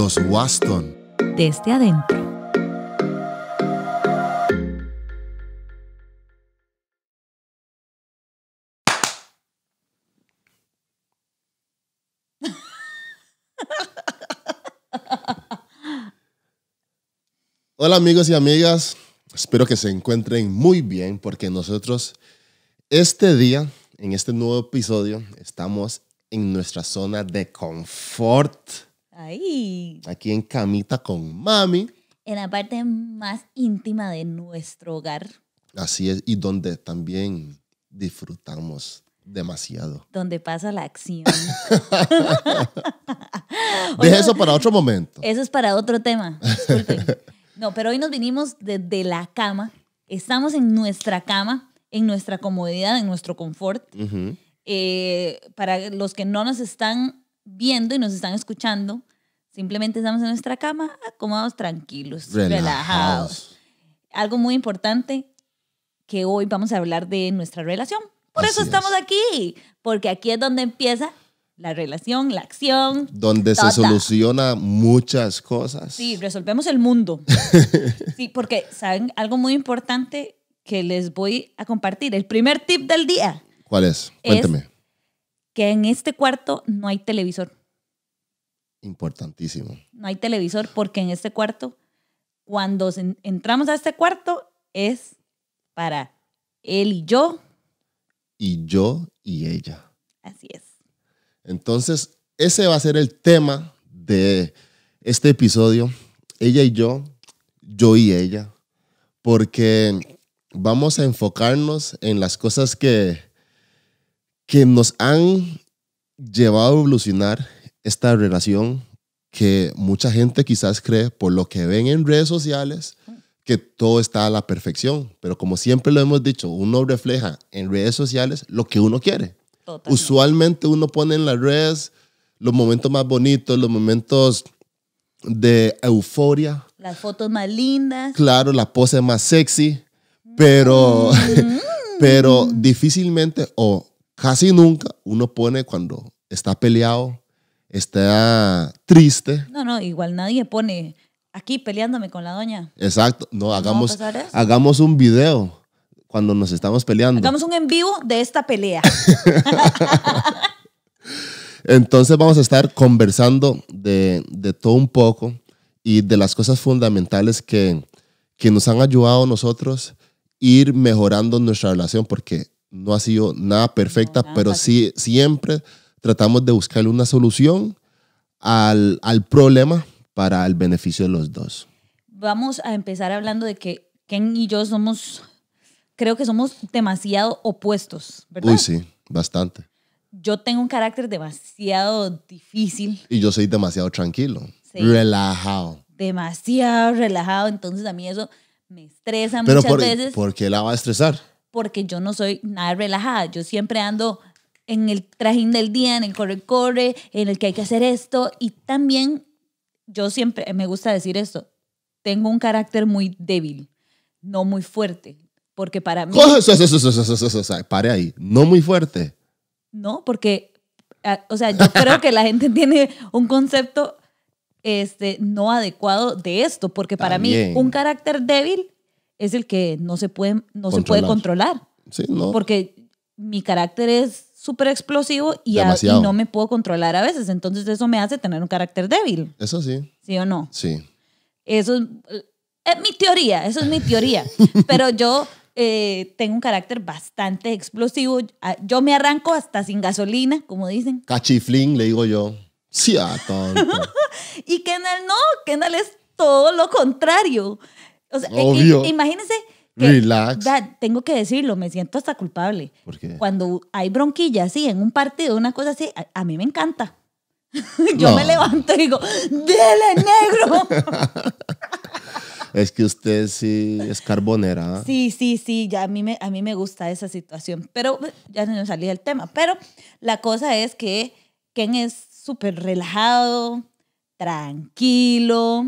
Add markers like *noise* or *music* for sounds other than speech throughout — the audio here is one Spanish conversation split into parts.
Los Waston. Desde adentro. Hola amigos y amigas, espero que se encuentren muy bien porque nosotros este día, en este nuevo episodio, estamos en nuestra zona de confort Ahí. Aquí en Camita con Mami. En la parte más íntima de nuestro hogar. Así es, y donde también disfrutamos demasiado. Donde pasa la acción. *laughs* *laughs* Deja eso para otro momento. Eso es para otro tema. *laughs* No, pero hoy nos vinimos desde la cama. Estamos en nuestra cama, en nuestra comodidad, en nuestro confort. Eh, para los que no nos están viendo y nos están escuchando, simplemente estamos en nuestra cama, acomodados, tranquilos, relajados. Algo muy importante que hoy vamos a hablar de nuestra relación. Por eso estamos aquí, porque aquí es donde empieza la relación, la acción. Donde se tota. soluciona muchas cosas. Sí, resolvemos el mundo. *laughs* sí, porque saben algo muy importante que les voy a compartir. El primer tip del día. ¿Cuál es? Cuénteme que en este cuarto no hay televisor. Importantísimo. No hay televisor porque en este cuarto, cuando entramos a este cuarto, es para él y yo. Y yo y ella. Así es. Entonces, ese va a ser el tema de este episodio. Ella y yo, yo y ella. Porque vamos a enfocarnos en las cosas que que nos han llevado a evolucionar esta relación que mucha gente quizás cree por lo que ven en redes sociales que todo está a la perfección, pero como siempre lo hemos dicho, uno refleja en redes sociales lo que uno quiere. Usualmente uno pone en las redes los momentos más bonitos, los momentos de euforia. Las fotos más lindas. Claro, la pose más sexy, pero, mm. *laughs* pero difícilmente o casi nunca uno pone cuando está peleado, está triste. No, no, igual nadie pone aquí peleándome con la doña. Exacto, no, hagamos, hagamos un video cuando nos estamos peleando. Hagamos un en vivo de esta pelea. *laughs* Entonces vamos a estar conversando de, todo un poco y de las cosas fundamentales que, que nos han ayudado nosotros ir mejorando nuestra relación, porque no ha sido nada perfecta, pero sí, siempre tratamos de buscarle una solución al, problema para el beneficio de los dos. Vamos a empezar hablando de que Ken y yo somos, creo que somos demasiado opuestos, ¿verdad? Uy, sí, bastante. Yo tengo un carácter demasiado difícil. Y yo soy demasiado tranquilo, relajado. Demasiado relajado, entonces a mí eso me estresa muchas por, veces. ¿Por qué la va a estresar? porque yo no soy nada relajada. Yo siempre ando en el trajín del día, en el corre-corre, en el que hay que hacer esto. Y también yo siempre, me gusta decir esto, tengo un carácter muy débil, no muy fuerte. Porque para mí... Pare ahí, no muy fuerte. No, porque, o sea, yo creo que la gente *laughs* tiene un concepto este, no adecuado de esto, porque para mí un carácter débil es el que no se puede, no controlar. se puede controlar. Sí, no. Porque mi carácter es súper explosivo y, no me puedo controlar a veces. Entonces eso me hace tener un carácter débil. Eso sí. ¿Sí o no? Sí. Eso es, eh, mi teoría, eso es mi teoría. *laughs* Pero yo eh, tengo un carácter bastante explosivo. Ah, yo me arranco hasta sin gasolina, como dicen. Cachiflín, le digo yo. Sí, ah, tonto. *laughs* y Kendall no, Kendall es todo lo contrario. O sea, e, imagínense. Que, tengo que decirlo, me siento hasta culpable. Porque Cuando hay bronquillas así en un partido, una cosa así, a, mí me encanta. *laughs* Yo me levanto y digo, ¡dele negro! *laughs* es que usted sí es carbonera. ¿ah? Sí, sí, sí, ya a mí me, a mí me gusta esa situación. Pero ya se no salí del tema. Pero la cosa es que Ken es súper relajado, tranquilo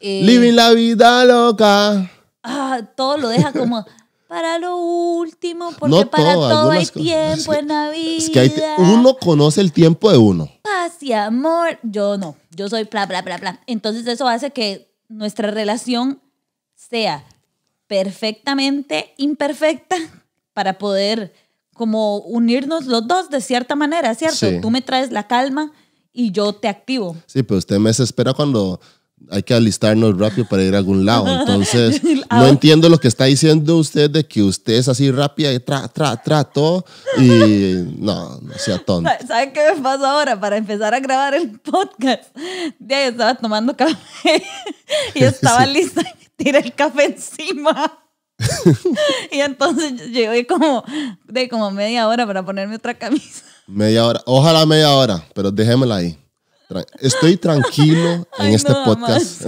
eh, Living la vida loca. Ah, todo lo deja como *laughs* para lo último, porque para todo, hay tiempo en la vida. uno conoce el tiempo de uno. Paz y amor. Yo no, yo soy bla, bla, bla, bla. Entonces eso hace que nuestra relación sea perfectamente imperfecta *laughs* para poder como unirnos los dos de cierta manera, ¿cierto? Tú me traes la calma y yo te activo. Sí, pero usted me desespera cuando hay que alistarnos rápido para ir a algún lado. *laughs* Entonces, *laughs* no entiendo lo que está diciendo usted de que usted es así rápida y tra, tra, tra, todo. Y no, no sea tonto. *laughs* ¿Saben qué me pasa ahora? Para empezar a grabar el podcast, ya estaba tomando café y estaba lista y tiré el café encima. y entonces llegué como de como media hora para ponerme otra camisa. Media hora, ojalá media hora, pero déjemela ahí. Estoy tranquilo en este podcast.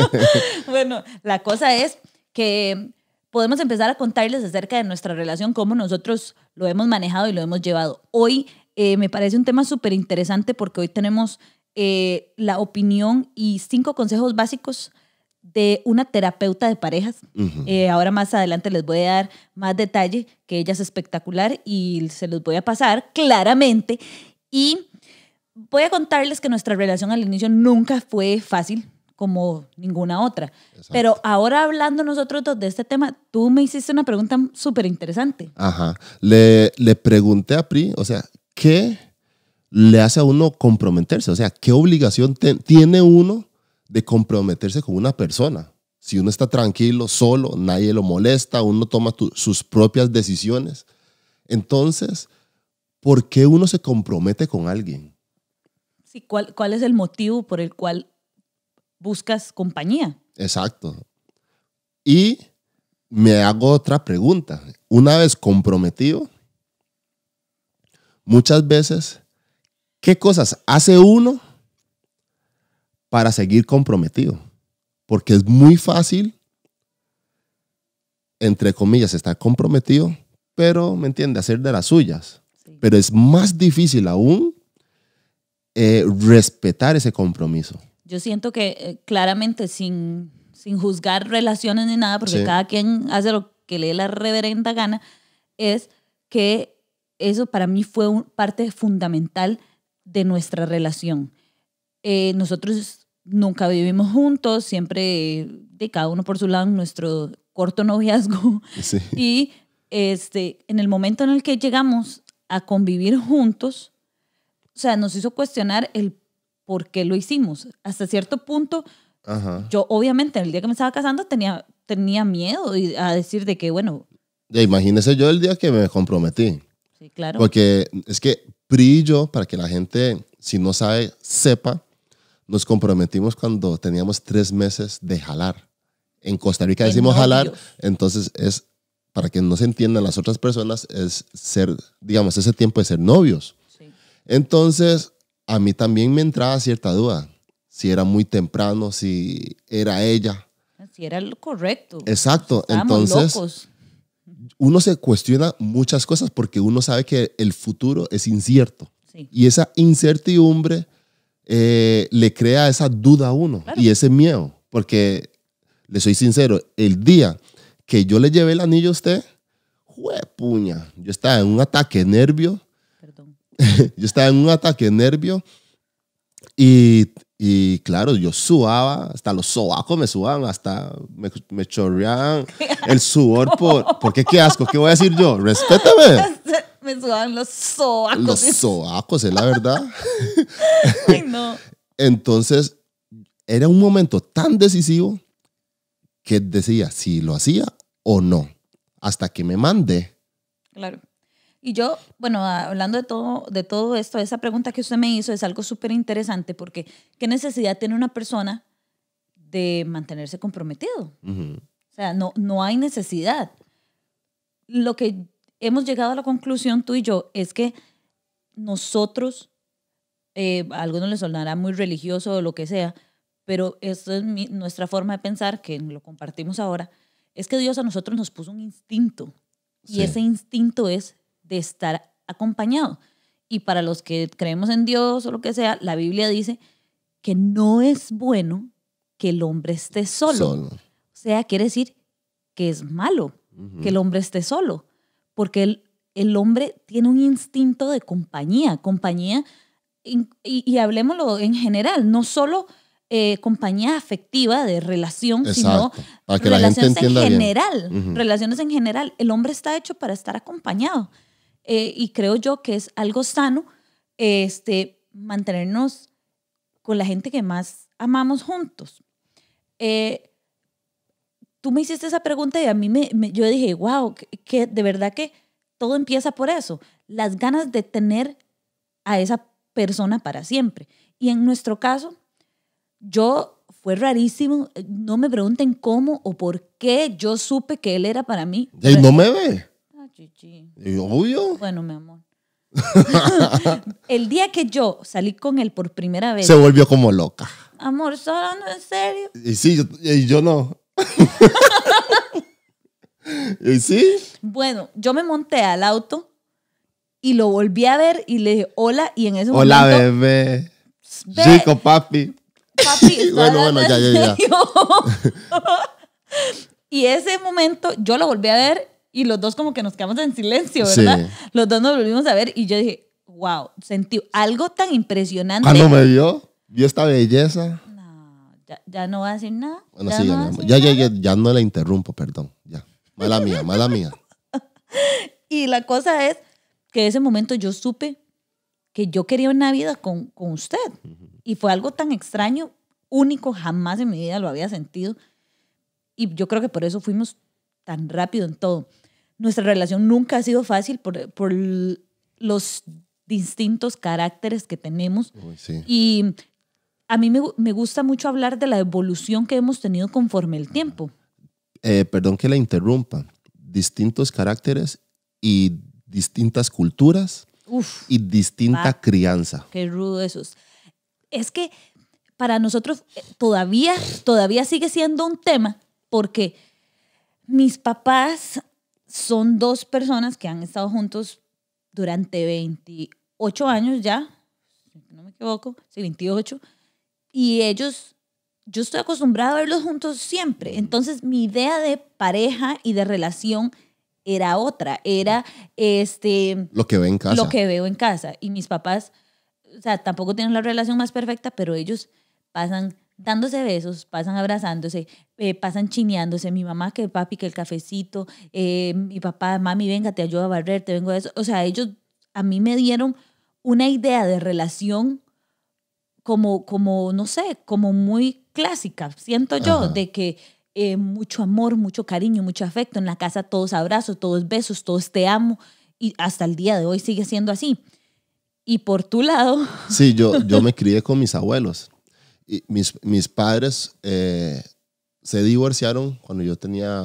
*laughs* bueno, la cosa es que podemos empezar a contarles acerca de nuestra relación, cómo nosotros lo hemos manejado y lo hemos llevado. Hoy eh, me parece un tema súper interesante porque hoy tenemos eh, la opinión y cinco consejos básicos de una terapeuta de parejas. Eh, ahora más adelante les voy a dar más detalle, que ella es espectacular y se los voy a pasar claramente. Y voy a contarles que nuestra relación al inicio nunca fue fácil como ninguna otra. Pero ahora hablando nosotros de este tema, tú me hiciste una pregunta súper interesante. Ajá. Le, le pregunté a Pri, o sea, ¿qué le hace a uno comprometerse? O sea, ¿qué obligación tiene uno de comprometerse con una persona? Si uno está tranquilo, solo, nadie lo molesta, uno toma sus propias decisiones. Entonces, ¿por qué uno se compromete con alguien? ¿cuál, es el motivo por el cual buscas compañía? Exacto. Y me hago otra pregunta. Una vez comprometido, muchas veces, ¿qué cosas hace uno para seguir comprometido? Porque es muy fácil, entre comillas, estar comprometido, pero, ¿me entiende? Hacer de las suyas. Pero es más difícil aún eh, respetar ese compromiso. Yo siento que eh, claramente sin, sin juzgar relaciones ni nada, porque cada quien hace lo que le dé la reverenda gana, es que eso para mí fue un, parte fundamental de nuestra relación. Eh, nosotros nunca vivimos juntos, siempre de cada uno por su lado nuestro corto noviazgo. *laughs* Y este, en el momento en el que llegamos a convivir juntos, o sea, nos hizo cuestionar el por qué lo hicimos. Hasta cierto punto, yo obviamente el día que me estaba casando tenía, tenía miedo a decir de que, bueno... Ya, imagínese yo el día que me comprometí. Sí, claro. Porque es que PRI y yo, para que la gente, si no sabe, sepa, nos comprometimos cuando teníamos tres meses de jalar. En Costa Rica decimos jalar, entonces es, para que no se entiendan las otras personas, es ser, digamos, ese tiempo de ser novios. Entonces, a mí también me entraba cierta duda. Si era muy temprano, si era ella. Si era lo correcto. Exacto. Entonces, uno se cuestiona muchas cosas porque uno sabe que el futuro es incierto. Y esa incertidumbre eh, le crea esa duda a uno y ese miedo. Porque, le soy sincero, el día que yo le llevé el anillo a usted, puña, yo estaba en un ataque nervioso. *laughs* yo estaba en un ataque de nervio y, y claro, yo subaba, hasta los sobacos me subaban, hasta me, chorreaban *laughs* el sudor por... ¿Por qué qué asco? ¿Qué voy a decir yo? Respétame. *laughs* Me sudaban los sobacos. Los sobacos, es la verdad. Ay, no. Entonces, era un momento tan decisivo que decía si lo hacía o no. Hasta que me mandé. Claro. Y yo, bueno, hablando de todo, de todo esto, esa pregunta que usted me hizo es algo súper interesante porque ¿qué necesidad tiene una persona de mantenerse comprometido? O sea, no, no hay necesidad. Lo que hemos llegado a la conclusión tú y yo es que nosotros, eh, a algunos les sonará muy religioso o lo que sea, pero esto es nuestra forma de pensar, que lo compartimos ahora, es que Dios a nosotros nos puso un instinto. Y ese instinto es de estar acompañado. Y para los que creemos en Dios o lo que sea, la Biblia dice que no es bueno que el hombre esté solo. O sea, quiere decir que es malo que el hombre esté solo, porque el, hombre tiene un instinto de compañía, compañía, y, hablemoslo en general, no solo eh, compañía afectiva de relación, sino que relaciones la en general. Relaciones en general. El hombre está hecho para estar acompañado. Eh, y creo yo que es algo sano este, mantenernos con la gente que más amamos juntos. Eh, tú me hiciste esa pregunta y a mí me, yo dije, wow, de verdad que todo empieza por eso, las ganas de tener a esa persona para siempre. Y en nuestro caso, yo fue rarísimo, no me pregunten cómo o por qué yo supe que él era para mí. Y no me ve. ¿Y obvio? Bueno, mi amor. *laughs* el día que yo salí con él por primera vez. Se volvió como loca. Amor, ¿estás hablando en serio? Y sí, yo, y yo no. *laughs* ¿Y sí? Bueno, yo me monté al auto y lo volví a ver y le dije hola y en ese momento. Hola, bebé. Chico, papi. Papi. *laughs* bueno, bueno, ya, ya, ya. y ese momento yo lo volví a ver y los dos como que nos quedamos en silencio, ¿verdad? Los dos nos volvimos a ver y yo dije, wow, sentí algo tan impresionante. Cuando me vio, vio esta belleza. No, ya, no va a decir nada. Bueno, sí, ya, ya, ya, no la interrumpo, perdón. Ya. Mala mía, mala mía. *laughs* Y la cosa es que ese momento yo supe que yo quería una vida con, usted. Y fue algo tan extraño, único, jamás en mi vida lo había sentido. Y yo creo que por eso fuimos tan rápido en todo. Nuestra relación nunca ha sido fácil por, los distintos caracteres que tenemos. Y a mí me, gusta mucho hablar de la evolución que hemos tenido conforme el tiempo. Eh, perdón que la interrumpa. Distintos caracteres y distintas culturas y distinta crianza. Qué rudo eso. Es que para nosotros eh, todavía, todavía sigue siendo un tema porque mis papás son dos personas que han estado juntos durante 28 años ya, no me equivoco, 28, y ellos, yo estoy acostumbrada a verlos juntos siempre, entonces mi idea de pareja y de relación era otra, era este... Lo que veo en casa. Lo que veo en casa. Y mis papás, o sea, tampoco tienen la relación más perfecta, pero ellos pasan dándose besos, pasan abrazándose, eh, pasan chineándose, mi mamá que papi que el cafecito, eh, mi papá, mami, venga, te ayudo a barrer, te vengo a eso. O sea, ellos a mí me dieron una idea de relación como, como no sé, como muy clásica, siento yo, de que eh, mucho amor, mucho cariño, mucho afecto, en la casa todos abrazos, todos besos, todos te amo, y hasta el día de hoy sigue siendo así. Y por tu lado... Sí, yo, *laughs* yo me crié con mis abuelos mis, padres eh, se divorciaron cuando yo tenía,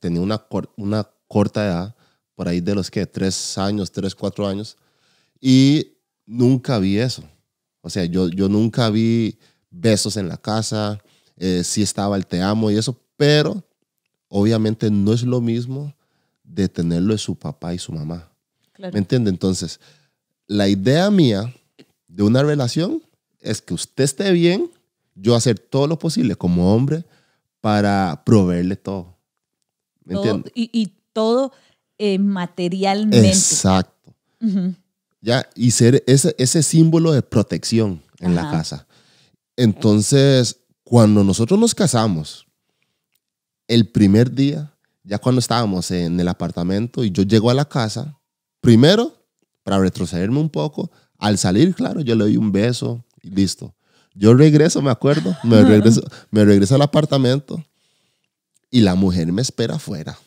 tenía una, una corta edad, por ahí de los que tres años, tres, cuatro años, y nunca vi eso. O sea, yo, yo nunca vi besos en la casa, eh, si estaba el te amo y eso, pero obviamente no es lo mismo de tenerlo de su papá y su mamá. ¿Me entiende? Entonces, la idea mía de una relación es que usted esté bien, yo hacer todo lo posible como hombre para proveerle todo. ¿Me entiendes? y, todo eh, materialmente. Exacto. ya, y ser ese, ese símbolo de protección en la casa. Entonces, cuando nosotros nos casamos, el primer día, ya cuando estábamos en el apartamento y yo llego a la casa, primero, para retrocederme un poco, al salir, claro, yo le doy un beso, listo. Yo regreso, me acuerdo, me regreso, me regreso al apartamento y la mujer me espera afuera.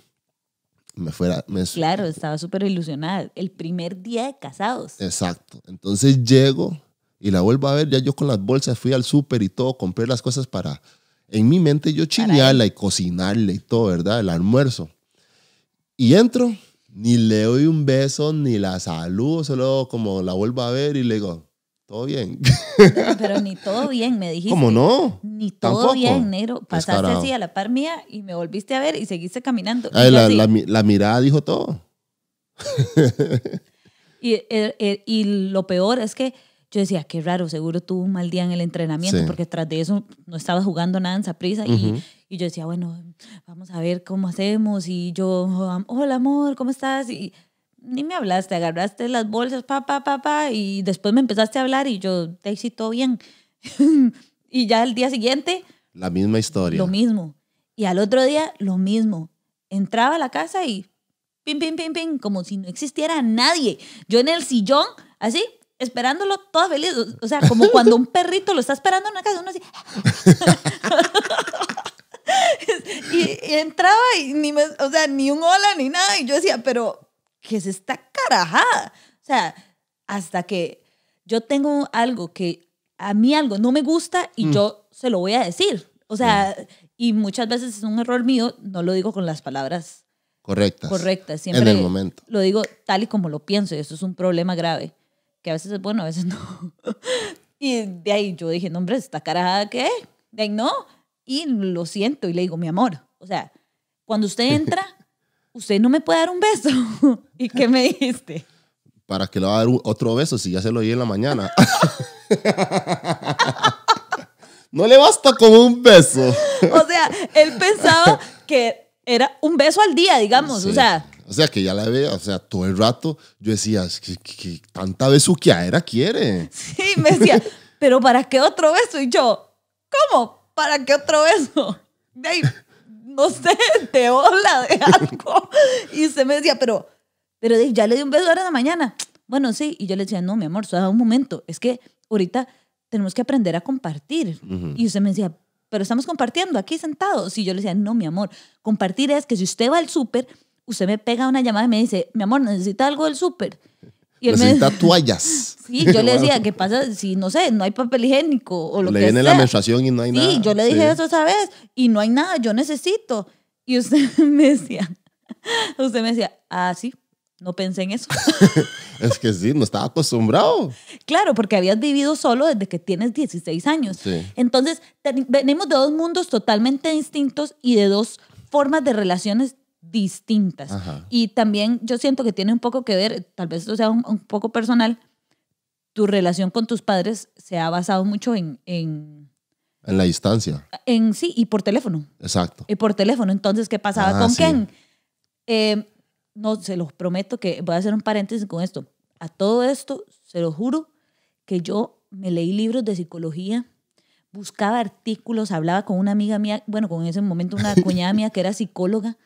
Me fuera, Claro, estaba súper ilusionada. El primer día de casados. Exacto. Entonces llego y la vuelvo a ver. Ya yo con las bolsas fui al súper y todo, compré las cosas para, en mi mente, yo chilearla y cocinarle y todo, ¿verdad? El almuerzo. Y entro, ni le doy un beso, ni la saludo, solo como la vuelvo a ver y le digo, todo bien. Pero ni todo bien, me dijiste. ¿Cómo no? Ni todo bien, negro. Pasaste así a la par mía y me volviste a ver y seguiste caminando. Ah, la, mirada dijo todo. *laughs* Eh, eh, y, lo peor es que yo decía, qué raro, seguro tuvo un mal día en el entrenamiento, porque tras de eso no estaba jugando nada en esa prisa y, yo decía, bueno, vamos a ver cómo hacemos. Y yo, hola amor, ¿cómo estás? Y ni me hablaste, agarraste las bolsas, pa, pa, pa, pa, y después me empezaste a hablar y yo, te hice todo bien. *laughs* y ya el día siguiente... La misma historia. Lo mismo. Y al otro día, lo mismo. Entraba a la casa y pim, pim, pim, pim, como si no existiera nadie. Yo en el sillón, así, esperándolo todo feliz. O sea, como cuando un perrito lo está esperando en una casa, uno así... *laughs* y, entraba y sea, ni un hola ni nada. Y yo decía, pero, que se esta carajada? O sea, hasta que yo tengo algo que a mí algo no me gusta y mm. yo se lo voy a decir. O sea, mm. y muchas veces es un error mío, no lo digo con las palabras correctas. Correctas, siempre. En el momento. Lo digo tal y como lo pienso y eso es un problema grave, que a veces es bueno, a veces *laughs* no. y de ahí yo dije, no, hombre, esta carajada ¿qué? de ahí no. Y lo siento y le digo, mi amor, o sea, cuando usted *laughs* entra, usted no me puede dar un beso. *laughs* ¿Y qué me dijiste? ¿Para qué le va a dar otro beso si ya se lo di en la mañana? *laughs* no le basta como un beso. o sea, él pensaba que era un beso al día, digamos, o sea. que ya la veía, o sea, todo el rato yo decía, que, tanta que era quiere. Sí, me decía, pero ¿para qué otro beso? Y yo, ¿cómo? ¿Para qué otro beso? De no sé, de de *laughs* algo. Y usted me decía, pero, pero ya le di un beso ahora en la mañana. Bueno, sí. Y yo le decía, no, mi amor, suave un momento. Es que ahorita tenemos que aprender a compartir. Y usted me decía, pero estamos compartiendo aquí sentados. Y yo le decía, no, mi amor, compartir es que si usted va al súper, usted me pega una llamada y me dice, mi amor, necesita algo del súper. Y necesita toallas. *laughs* Sí, yo le decía, ¿qué pasa si, no sé, no hay papel higiénico o lo que sea? Le viene la menstruación y no hay nada. Sí, yo le dije eso esa vez y no hay nada, yo necesito. Y usted *laughs* me decía, usted me decía, ah, sí, no pensé en eso. *laughs* es que sí, no estaba acostumbrado. Claro, porque habías vivido solo desde que tienes 16 años. Entonces, venimos de dos mundos totalmente distintos y de dos formas de relaciones distintas. Y también yo siento que tiene un poco que ver, tal vez esto sea un, poco personal, tu relación con tus padres se ha basado mucho en, en... en la distancia. En sí, y por teléfono. Exacto. Y por teléfono. Entonces, ¿qué pasaba ah, con quién? Eh, no, se los prometo que voy a hacer un paréntesis con esto. A todo esto, se lo juro, que yo me leí libros de psicología, buscaba artículos, hablaba con una amiga mía, bueno, con ese momento una *laughs* cuñada mía que era psicóloga,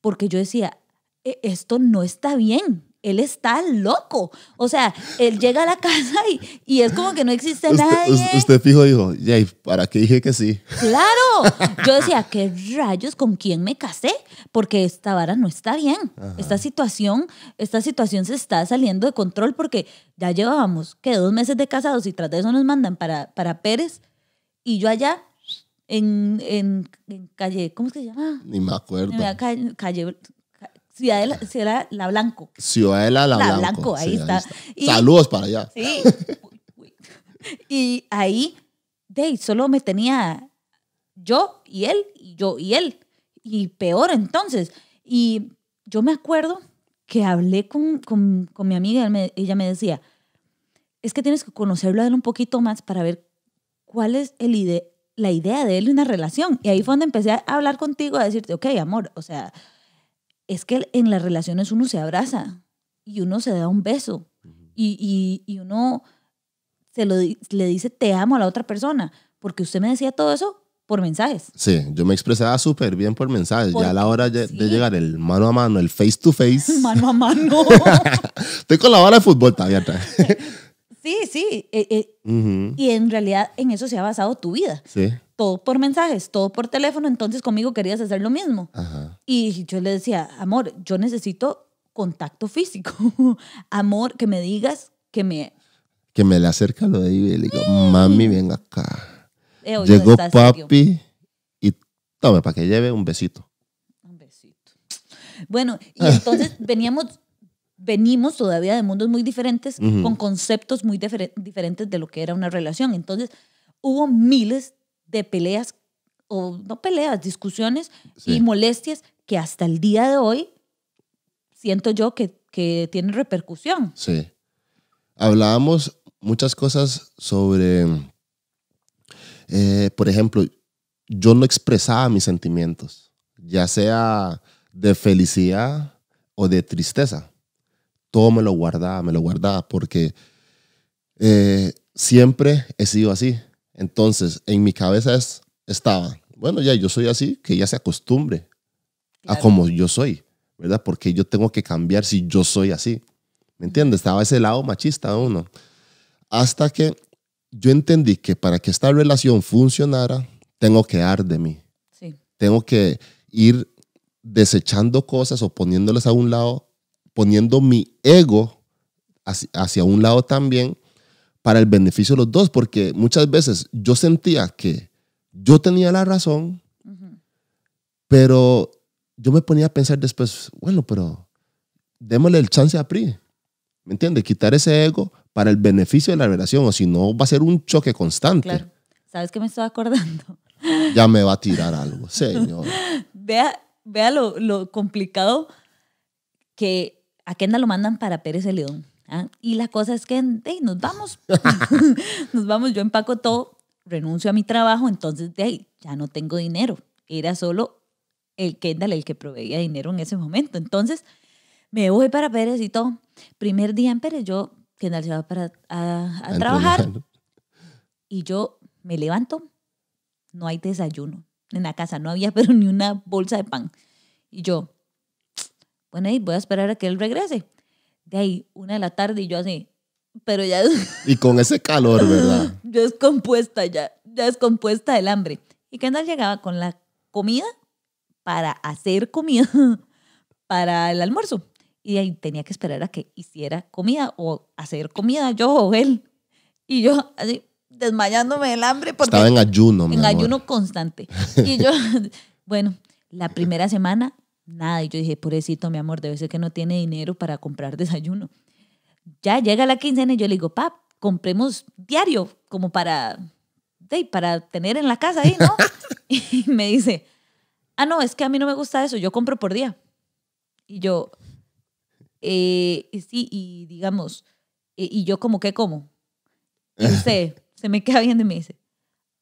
porque yo decía, e, esto no está bien. Él está loco. O sea, él llega a la casa y, y es como que no existe nada Usted fijo dijo, Jay, ¿para qué dije que sí? Claro. Yo decía, ¿qué rayos con quién me casé? Porque esta vara no está bien. Esta situación, esta situación se está saliendo de control porque ya llevábamos, que Dos meses de casados y tras de eso nos mandan para, para Pérez. Y yo allá en, calle, ¿cómo es que se llama? Ni me acuerdo. la calle, Ciudadela, Ciudadela, La Blanco. Ciudadela La, Blanco. La Blanco, ahí, está. Saludos para allá. Sí. y ahí, de, solo me tenía yo y él, y yo y él. Y peor entonces. Y yo me acuerdo que hablé con, mi amiga, ella me decía, es que tienes que conocerlo a un poquito más para ver cuál es el, ideal la idea de él una relación. Y ahí fue donde empecé a hablar contigo, a decirte, ok, amor, o sea, es que en las relaciones uno se abraza y uno se da un beso y, uno se lo, le dice te amo a la otra persona, porque usted me decía todo eso por mensajes. Sí, yo me expresaba súper bien por mensajes. ya a la hora de, llegar el mano a mano, el face to face. *laughs* Mano a mano. *laughs* Estoy con la hora de fútbol, todavía *laughs* Sí, sí. Eh, eh, y en realidad en eso se ha basado tu vida. Sí. Todo por mensajes, todo por teléfono. Entonces conmigo querías hacer lo mismo. Ajá. Y yo le decía, amor, yo necesito contacto físico. *laughs* amor, que me digas que me... Que me le acerca lo de ahí y le digo, mm. mami, ven acá. Llegó papi y toma, para que lleve un besito. Un besito. Bueno, y entonces *laughs* veníamos venimos todavía de mundos muy diferentes, con conceptos muy diferentes de lo que era una relación. Entonces, hubo miles de peleas, o no peleas, discusiones y molestias que hasta el día de hoy siento yo que, que tienen repercusión. Sí. Hablábamos muchas cosas sobre, eh, por ejemplo, yo no expresaba mis sentimientos, ya sea de felicidad o de tristeza todo me lo guardaba, me lo guardaba, porque eh, siempre he sido así. Entonces, en mi cabeza estaba, bueno, ya yo soy así, que ya se acostumbre a como yo soy, ¿verdad? Porque yo tengo que cambiar si yo soy así. ¿Me entiendes? Estaba ese lado machista uno. Hasta que yo entendí que para que esta relación funcionara, tengo que dar de mí. Tengo que ir desechando cosas o poniéndolas a un lado poniendo mi ego hacia, un lado también para el beneficio de los dos, porque muchas veces yo sentía que yo tenía la razón, pero yo me ponía a pensar después, bueno, pero démosle el chance a PRI, ¿me entiendes? Quitar ese ego para el beneficio de la relación, o si no va a ser un choque constante. Claro. ¿Sabes qué me estoy acordando? *laughs* Ya me va a tirar algo, señor. *laughs* Vea, vea lo, lo complicado que a Kendall lo mandan para Pérez de León. ¿Ah? Y la cosa es que hey, nos vamos, *laughs* nos vamos, yo empaco todo, renuncio a mi trabajo, entonces de ahí ya no tengo dinero. Era solo el Kendall el que proveía dinero en ese momento. Entonces me voy para Pérez y todo. Primer día en Pérez, yo, Kendall se va para, a, a trabajar. Y yo me levanto, no hay desayuno en la casa, no había *laughs* pero ni una bolsa de pan. Y yo, bueno, ahí voy a esperar a que él regrese. De ahí, una de la tarde y yo así, pero ya... *laughs* Y con ese calor, ¿verdad? *laughs* Yo descompuesta ya, ya descompuesta del hambre. Y Kendall llegaba con la comida para hacer comida *laughs* para el almuerzo. Y ahí tenía que esperar a que hiciera comida o hacer comida yo o él. Y yo así desmayándome del hambre. Porque Estaba en ayuno. En ayuno constante. Y yo, bueno, la primera semana nada. Y yo dije, pobrecito, mi amor, debe ser que no tiene dinero para comprar desayuno. Ya llega la quincena y yo le digo, pap, compremos diario como para, para tener en la casa ahí, ¿no? *laughs* y me dice, ah, no, es que a mí no me gusta eso, yo compro por día. Y yo, eh, sí, y digamos, eh, y yo como, que como? Y *laughs* usted se me queda viendo y me dice,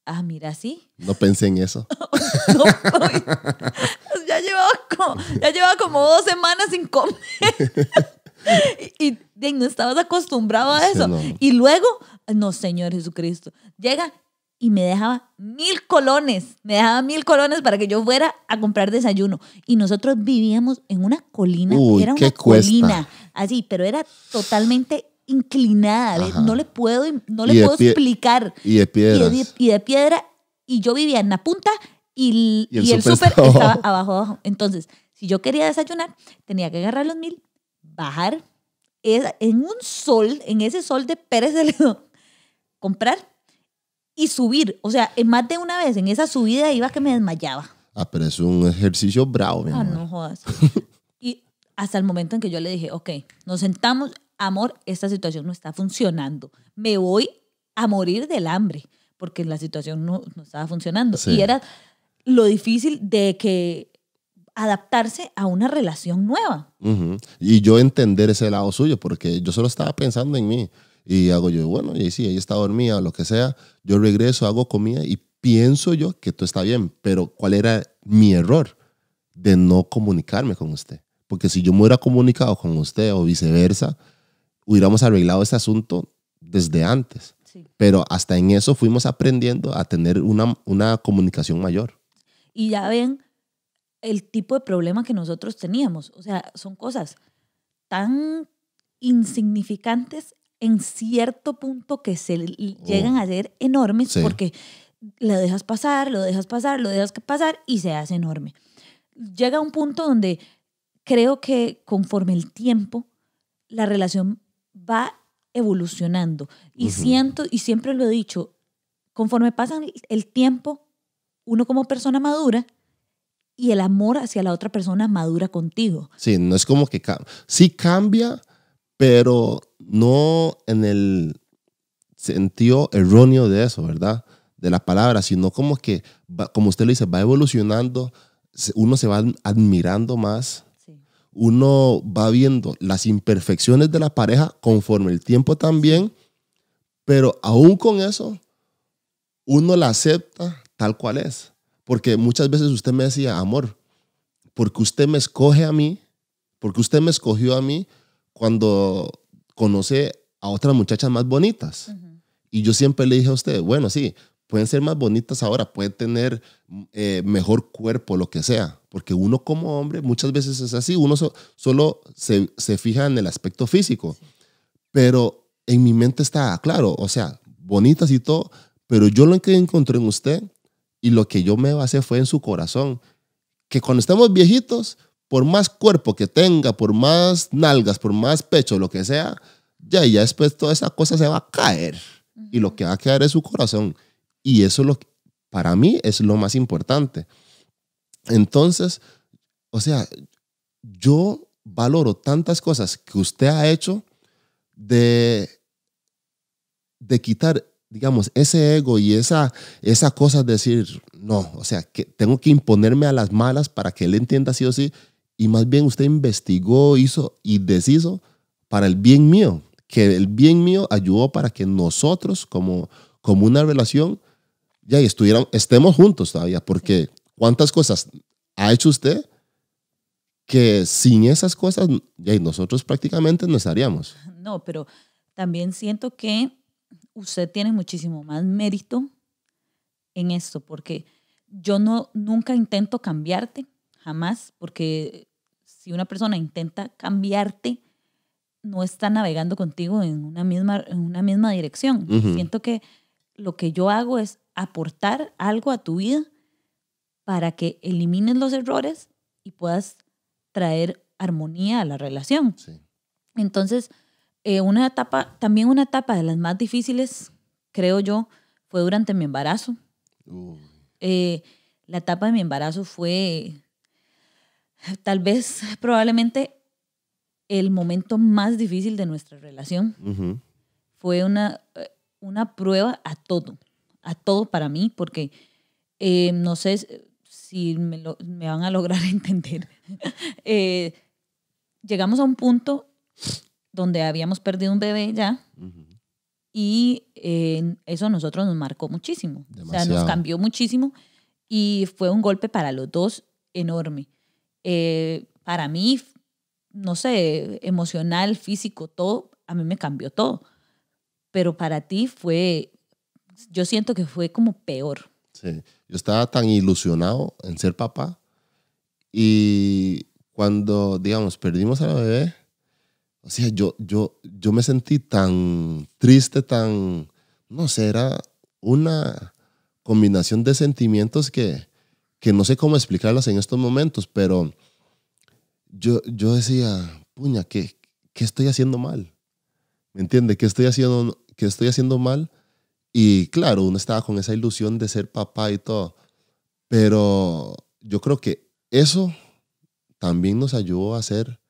ah, mira, sí. No pensé en eso. *laughs* no, ya llevaba como dos semanas sin comer. *laughs* y, no estabas acostumbrado a eso. Y luego, no, Señor Jesucristo, llega y me dejaba mil colones, me dejaba mil colones para que yo fuera a comprar desayuno. Y nosotros vivíamos en una colina, Uy, era una colina, así, pero era totalmente inclinada, no le puedo, no le puedo explicar. Y de piedra. y de piedra, y yo vivía en la punta y, y, el, estaba, abajo, abajo. Entonces, si yo quería desayunar, tenía que agarrar los mil, bajar en un sol, en ese sol de Pérez de *laughs* comprar y subir. O sea, más de una vez en esa subida iba que me desmayaba. Ah, pero es un ejercicio bravo, mi Ah, no *laughs* jodas. y hasta el momento en que yo le dije, ok, nos sentamos, amor, esta situación no está funcionando. Me voy a morir del hambre porque la situación no, no estaba funcionando. Y era lo difícil de que adaptarse a una relación nueva. Y yo entender ese lado suyo, porque yo solo estaba pensando en mí. Y hago yo, bueno, y sí, ahí está dormida o lo que sea, yo regreso, hago comida y pienso yo que todo está bien, pero ¿cuál era mi error de no comunicarme con usted? Porque si yo me hubiera comunicado con usted o viceversa, hubiéramos arreglado este asunto desde antes. Pero hasta en eso fuimos aprendiendo a tener una, una comunicación mayor. Y ya ven el tipo de problema que nosotros teníamos. O sea, son cosas tan insignificantes en cierto punto que se llegan oh, a ser enormes porque lo dejas pasar, lo dejas pasar, lo dejas pasar y se hace enorme. Llega un punto donde creo que conforme el tiempo la relación va evolucionando y siento y siempre lo he dicho, conforme pasan el tiempo uno como persona madura y el amor hacia la otra persona madura contigo. Sí, no es como que cambia. cambia, pero no en el sentido erróneo de eso, ¿verdad? De la palabra, sino como que, como usted lo dice, va evolucionando, uno se va admirando más, uno va viendo las imperfecciones de la pareja conforme el tiempo también, pero aún con eso, uno la acepta, tal cual es. Porque muchas veces usted me decía, amor, porque usted me escoge a mí, porque usted me escogió a mí cuando conoce a otras muchachas más bonitas. Y yo siempre le dije a usted, bueno, sí, pueden ser más bonitas ahora, pueden tener eh, mejor cuerpo, lo que sea. Porque uno como hombre muchas veces es así, uno solo se, se, fija en el aspecto físico. Pero en mi mente está claro, o sea, bonitas y todo, pero yo lo que encontré en usted y lo que yo me basé fue en su corazón. Que cuando estemos viejitos, por más cuerpo que tenga, por más nalgas, por más pecho, lo que sea, ya, ya después toda esa cosa se va a caer. Y lo que va a quedar es su corazón. Y eso lo para mí es lo más importante. Entonces, o sea, yo valoro tantas cosas que usted ha hecho de, de quitar digamos, ese ego y esa, esa cosa de decir, no, o sea, que tengo que imponerme a las malas para que él entienda sí o sí, y más bien usted investigó, hizo y deshizo para el bien mío, que el bien mío ayudó para que nosotros como, como una relación ya estuvieran, estemos juntos todavía, porque cuántas cosas ha hecho usted que sin esas cosas ya nosotros prácticamente no estaríamos. No, pero también siento que usted tiene muchísimo más mérito en esto, porque yo no, nunca intento cambiarte, jamás, porque si una persona intenta cambiarte, no está navegando contigo en una misma, en una misma dirección. Siento que lo que yo hago es aportar algo a tu vida para que elimines los errores y puedas traer armonía a la relación. Entonces, eh, una etapa, también una etapa de las más difíciles, creo yo, fue durante mi embarazo. Eh, la etapa de mi embarazo fue tal vez probablemente el momento más difícil de nuestra relación. Fue una, eh, una prueba a todo, a todo para mí, porque no sé si me, van a lograr *laughs* entender. llegamos a un punto donde habíamos perdido un bebé ya. Y eh, eso a nosotros nos marcó muchísimo. Demasiado. O sea, nos cambió muchísimo y fue un golpe para los dos enorme. Eh, para mí, no sé, emocional, físico, todo, a mí me cambió todo. Pero para ti fue, yo siento que fue como peor. Sí, yo estaba tan ilusionado en ser papá y cuando, digamos, perdimos a la bebé, o sea, yo, yo, yo me sentí tan triste, tan, no sé, era una combinación de sentimientos que, no sé cómo explicarlas en estos momentos, pero yo, yo decía, puña, ¿qué, estoy haciendo mal? ¿Me entiende? ¿Qué estoy haciendo, qué estoy haciendo mal? Y claro, uno estaba con esa ilusión de ser papá y todo, pero yo creo que eso también nos ayudó a ser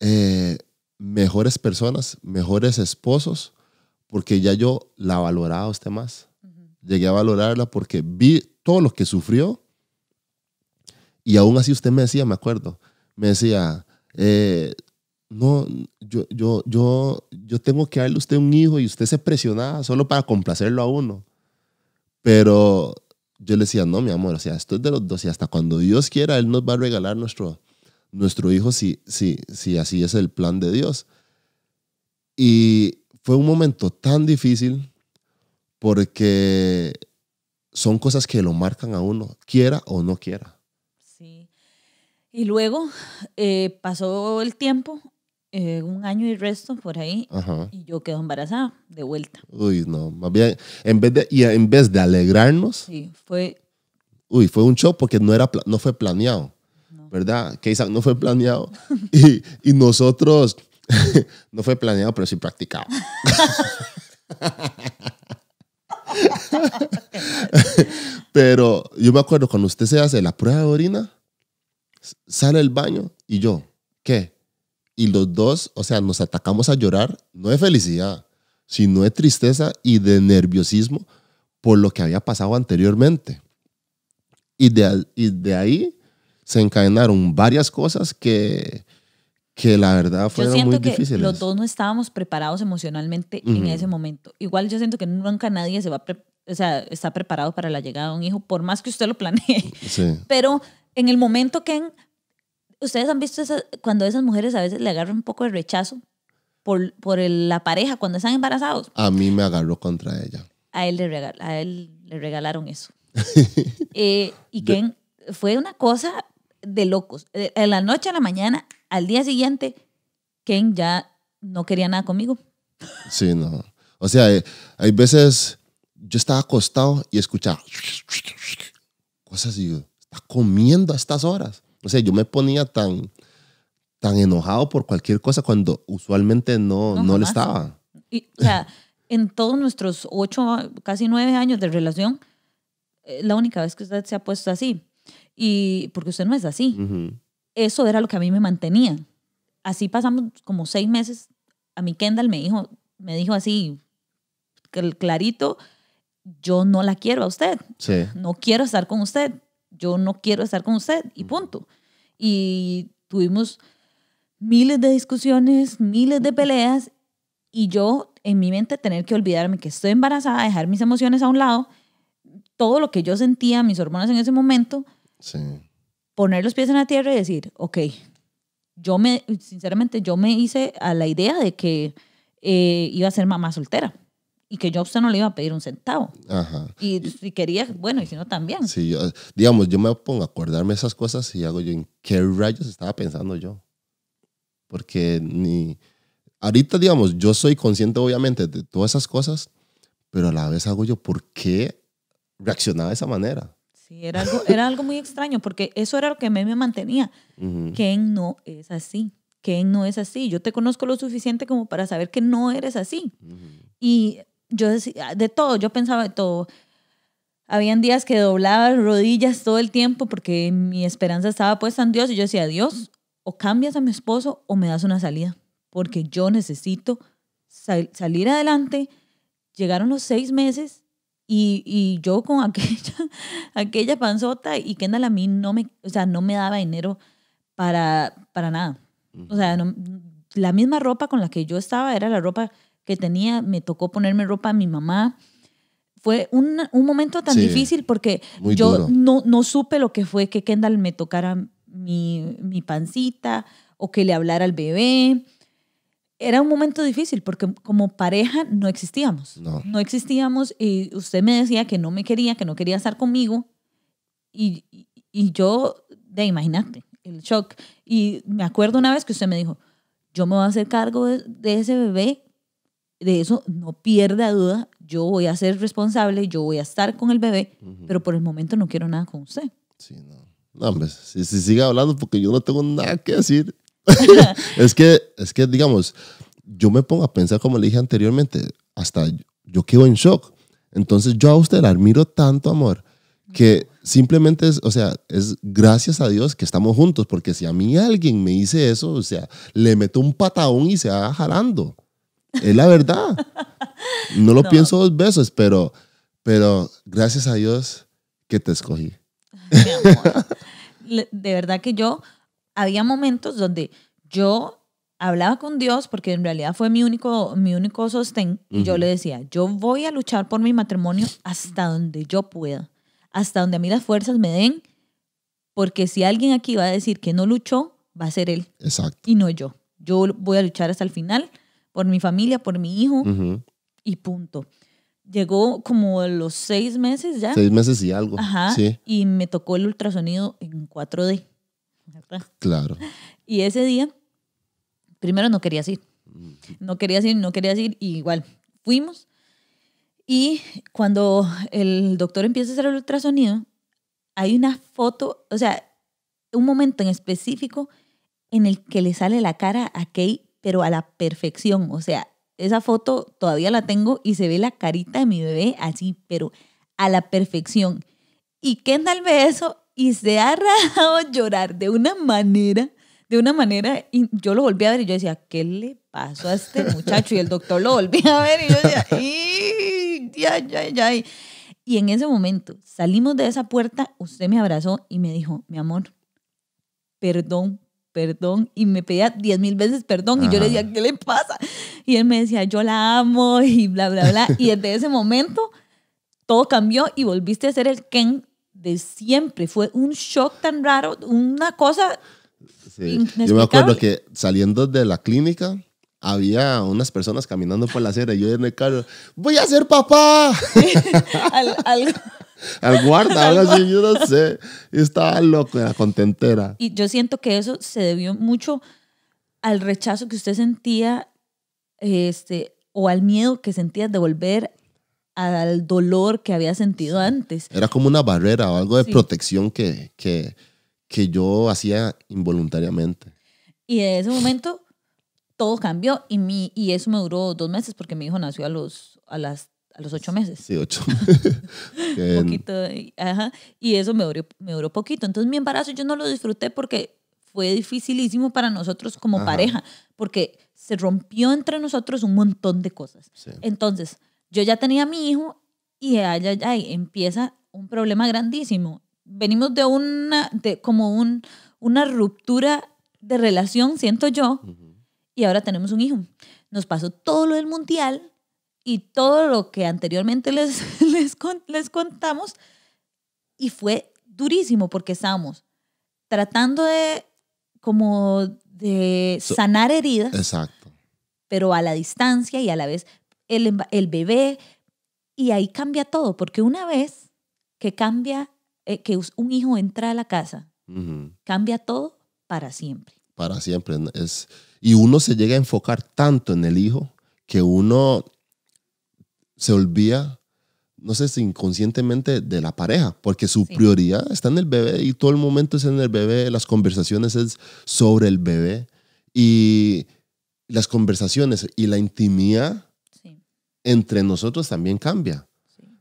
eh, mejores personas, mejores esposos, porque ya yo la valoraba a usted más. Llegué a valorarla porque vi todo lo que sufrió y aún así usted me decía, me acuerdo, me decía, eh, no, yo, yo, yo, yo tengo que darle a usted un hijo y usted se presionaba solo para complacerlo a uno. Pero yo le decía, no, mi amor, o sea, esto es de los dos y hasta cuando Dios quiera, Él nos va a regalar nuestro, nuestro hijo sí sí si así es el plan de Dios. Y fue un momento tan difícil porque son cosas que lo marcan a uno, quiera o no quiera. Sí. Y luego eh, pasó el tiempo, eh, un año y resto por ahí, y yo quedo embarazada de vuelta. Uy, no, más bien, en vez de, y en vez de alegrarnos. fue. Uy, fue un show porque no, era, no fue planeado. ¿verdad? Que Isaac no fue planeado *laughs* y, nosotros, *laughs* no fue planeado, pero sí practicado. *laughs* pero yo me acuerdo cuando usted se hace la prueba de orina, sale el baño y yo, ¿qué? Y los dos, o sea, nos atacamos a llorar, no de felicidad, sino de tristeza y de nerviosismo por lo que había pasado anteriormente. Y de, y de ahí se encadenaron varias cosas que, que la verdad fueron yo muy que difíciles. Los dos no estábamos preparados emocionalmente en ese momento. Igual yo siento que nunca nadie se va está preparado para la llegada de un hijo, por más que usted lo planee. Pero en el momento que ustedes han visto cuando esas mujeres a veces le agarran un poco de rechazo por, por la pareja cuando están embarazados. A mí me agarró contra ella. A él le, a él le regalaron eso. *laughs* Eh, y Ken, fue una cosa de locos. De la noche a la mañana, al día siguiente, Ken ya no quería nada conmigo. Sí, no. O sea, eh, hay, veces yo estaba acostado y escuchaba cosas y yo, está comiendo a estas horas. O sea, yo me ponía tan, tan enojado por cualquier cosa cuando usualmente no, no, le estaba. Y, o sea, en todos nuestros ocho, casi nueve años de relación, eh, la única vez que usted se ha puesto así. Y porque usted no es así. Eso era lo que a mí me mantenía. Así pasamos como seis meses. A mi Kendall me dijo, me dijo así, clarito, yo no la quiero a usted. No quiero estar con usted. Yo no quiero estar con usted. Y punto. Y tuvimos miles de discusiones, miles de peleas. Y yo, en mi mente, tener que olvidarme que estoy embarazada, dejar mis emociones a un lado, todo lo que yo sentía, mis hormonas en ese momento, Sí. Poner los pies en la tierra y decir, ok, yo me, sinceramente, yo me hice a la idea de que eh, iba a ser mamá soltera y que yo a usted no le iba a pedir un centavo. Ajá. Y si quería, bueno, y si no también. Sí, digamos, yo me pongo a acordarme esas cosas y hago yo en qué rayos estaba pensando yo. Porque ni. Ahorita, digamos, yo soy consciente, obviamente, de todas esas cosas, pero a la vez hago yo, ¿por qué reaccionaba de esa manera? Sí, era algo, muy extraño porque eso era lo que a me mantenía. que no es así. Ken no es así. Yo te conozco lo suficiente como para saber que no eres así. Y yo decía, ah, de todo, yo pensaba de todo. Habían días que doblaba rodillas todo el tiempo porque mi esperanza estaba puesta en Dios y yo decía, Dios, o cambias a mi esposo o me das una salida, porque yo necesito salir adelante. Llegaron los seis meses y, yo con aquella, *laughs* aquella panzota y Kendall a mí no me, o sea, no me daba dinero para, para nada. O sea, la misma ropa con la que yo estaba era la ropa que tenía, me tocó ponerme ropa a mi mamá. Fue un, momento tan difícil porque yo no, no, supe lo que fue que Kendall me tocara mi, mi pancita o que le hablara al bebé era un momento difícil porque como pareja no existíamos. No. existíamos y usted me decía que no me quería, que no quería estar conmigo. Y, y yo, de imagínate, el shock. Y me acuerdo una vez que usted me dijo, yo me voy a hacer cargo de, ese bebé, de eso no pierda duda, yo voy a ser responsable, yo voy a estar con el bebé, pero por el momento no quiero nada con usted. Sí, no. No, hombre, si, si sigue hablando porque yo no tengo nada que decir. *laughs* es, que, es que, digamos, yo me pongo a pensar, como le dije anteriormente, hasta yo quedo en shock. Entonces yo a usted la admiro tanto, amor, que simplemente es, o sea, es gracias a Dios que estamos juntos, porque si a mí alguien me dice eso, o sea, le meto un pataón y se va jalando. Es la verdad. No lo *laughs* pienso dos veces, pero, pero gracias a Dios que te escogí. De verdad que yo, había momentos donde yo hablaba con Dios, porque en realidad fue mi único, mi único sostén, y yo le decía, yo voy a luchar por mi matrimonio hasta donde yo pueda, hasta donde a mí las fuerzas me den, porque si alguien aquí va a decir que no luchó, va a ser él. Exacto. Y no yo. Yo voy a luchar hasta el final por mi familia, por mi hijo, y punto. Llegó como los seis meses ya. Seis meses y algo. Ajá. Sí. Y me tocó el ultrasonido en 4D. Claro. *laughs* Y ese día, primero no quería ir. No quería ir, no quería ir, igual fuimos. Y cuando el doctor empieza a hacer el ultrasonido, hay una foto, o sea, un momento en específico en el que le sale la cara a Kay, pero a la perfección. O sea, esa foto todavía la tengo y se ve la carita de mi bebé así, pero a la perfección. Y Kendall ve eso y se ha rajado *laughs* llorar de una manera, de una manera, y yo lo volví a ver y yo decía, ¿qué le pasó a este muchacho? Y el doctor lo volví a ver y yo decía, *laughs* ¡y! Ya, ya, Y en ese momento salimos de esa puerta, usted me abrazó y me dijo, mi amor, perdón, perdón. Y me pedía diez mil veces perdón y yo le decía, ¿qué le pasa? Y él me decía, yo la amo *laughs* y bla, bla, bla. Y desde ese momento todo cambió y volviste a ser el Ken de siempre. Fue un shock tan raro, una cosa. Sí. Yo me acuerdo que saliendo de la clínica había unas personas caminando por la acera y yo en el carro, voy a ser papá. *laughs* *laughs* al, guarda, Así, yo no sé. estaba loco, era contentera. Y yo siento que eso se debió mucho al rechazo que usted sentía este, o al miedo que sentía de volver al dolor que había sentido antes. Era como una barrera o algo de protección que, que, que yo hacía involuntariamente. Y de ese momento todo cambió y, mi, y eso me duró dos meses porque mi hijo nació a los, a las, a los ocho meses. Sí, ocho Un *laughs* *laughs* poquito, ajá. Y eso me duró, me duró poquito. Entonces mi embarazo yo no lo disfruté porque fue dificilísimo para nosotros como pareja, porque se rompió entre nosotros un montón de cosas. Entonces, yo ya tenía mi hijo y ay, ya empieza un problema grandísimo. Venimos de una, de como un, una ruptura de relación, siento yo, y ahora tenemos un hijo. Nos pasó todo lo del mundial y todo lo que anteriormente les, *laughs* les, contamos y fue durísimo porque estábamos tratando de como de sanar heridas. Exacto. Pero a la distancia y a la vez el, bebé, y ahí cambia todo, porque una vez que cambia, eh, que un hijo entra a la casa, cambia todo para siempre. Para siempre. Es, y uno se llega a enfocar tanto en el hijo que uno se olvida, no sé inconscientemente, de la pareja, porque su prioridad está en el bebé y todo el momento es en el bebé, las conversaciones es sobre el bebé y las conversaciones y la intimidad entre nosotros también cambia.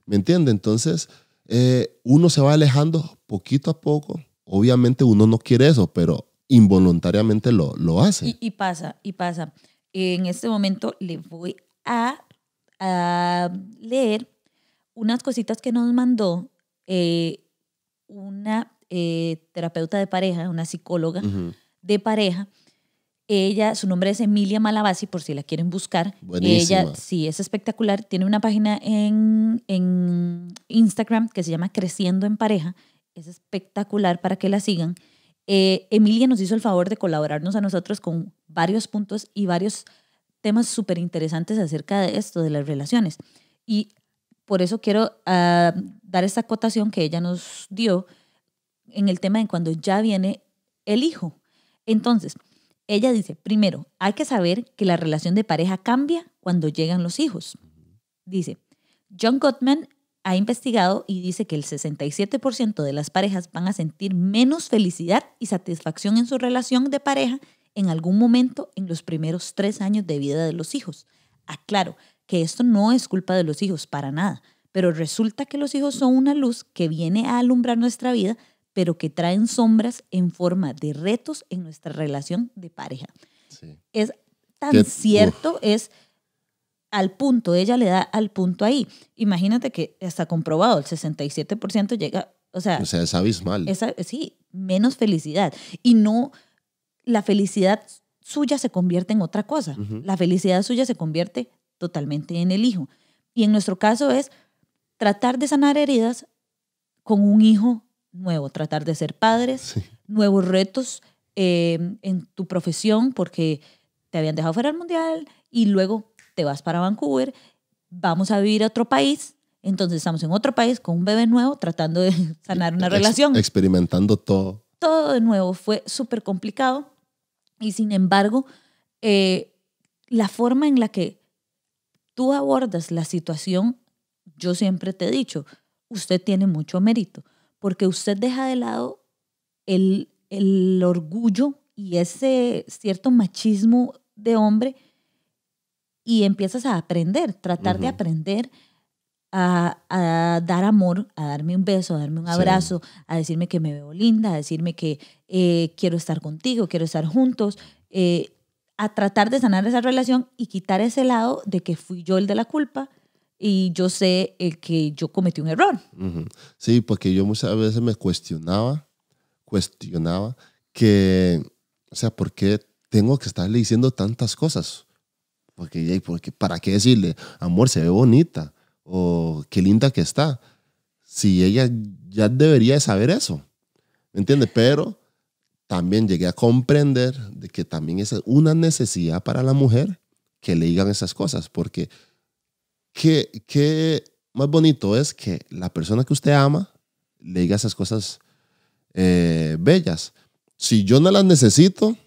¿Me entiende? Entonces, eh, uno se va alejando poquito a poco. Obviamente uno no quiere eso, pero involuntariamente lo, lo hace. Y, pasa, y pasa. En este momento le voy a, leer unas cositas que nos mandó eh, una eh, terapeuta de pareja, una psicóloga de pareja, ella, su nombre es Emilia Malabasi, por si la quieren buscar. Ella, sí, es espectacular. Tiene una página en, Instagram que se llama Creciendo en Pareja. Es espectacular para que la sigan. Eh, Emilia nos hizo el favor de colaborarnos a nosotros con varios puntos y varios temas súper interesantes acerca de esto, de las relaciones. Y por eso quiero ah, dar esta acotación que ella nos dio en el tema de cuando ya viene el hijo. Entonces, ella dice, primero, hay que saber que la relación de pareja cambia cuando llegan los hijos. Dice, John Gottman ha investigado y dice que el 67% de las parejas van a sentir menos felicidad y satisfacción en su relación de pareja en algún momento en los primeros tres años de vida de los hijos. Aclaro que esto no es culpa de los hijos para nada, pero resulta que los hijos son una luz que viene a alumbrar nuestra vida pero que traen sombras en forma de retos en nuestra relación de pareja. Es tan cierto, es al punto, ella le da al punto ahí. Imagínate que está comprobado, el 67% llega, o sea... es abismal. sí, menos felicidad. Y no, la felicidad suya se convierte en otra cosa. La felicidad suya se convierte totalmente en el hijo. Y en nuestro caso es tratar de sanar heridas con un hijo nuevo, tratar de ser padres, nuevos retos eh, en tu profesión porque te habían dejado fuera del mundial y luego te vas para Vancouver, vamos a vivir a otro país, entonces estamos en otro país con un bebé nuevo tratando de *laughs* sanar una relación. Experimentando todo. Todo de nuevo, fue súper complicado y sin embargo, eh, la forma en la que tú abordas la situación, yo siempre te he dicho, usted tiene mucho mérito porque usted deja de lado el, el orgullo y ese cierto machismo de hombre y empiezas a aprender, tratar de aprender a, a, dar amor, a darme un beso, a darme un abrazo, a decirme que me veo linda, a decirme que eh, quiero estar contigo, quiero estar juntos, eh, a tratar de sanar esa relación y quitar ese lado de que fui yo el de la culpa, y yo sé eh, que yo cometí un error. Sí, porque yo muchas veces me cuestionaba, cuestionaba que, o sea, ¿por qué tengo que estarle diciendo tantas cosas? Porque, porque ¿para qué decirle, amor, se ve bonita? O qué linda que está. Si ella ya debería saber eso. ¿Me entiendes? Pero también llegué a comprender de que también es una necesidad para la mujer que le digan esas cosas. Porque ¿Qué más bonito es que la persona que usted ama le diga esas cosas eh, bellas. Si yo no las necesito,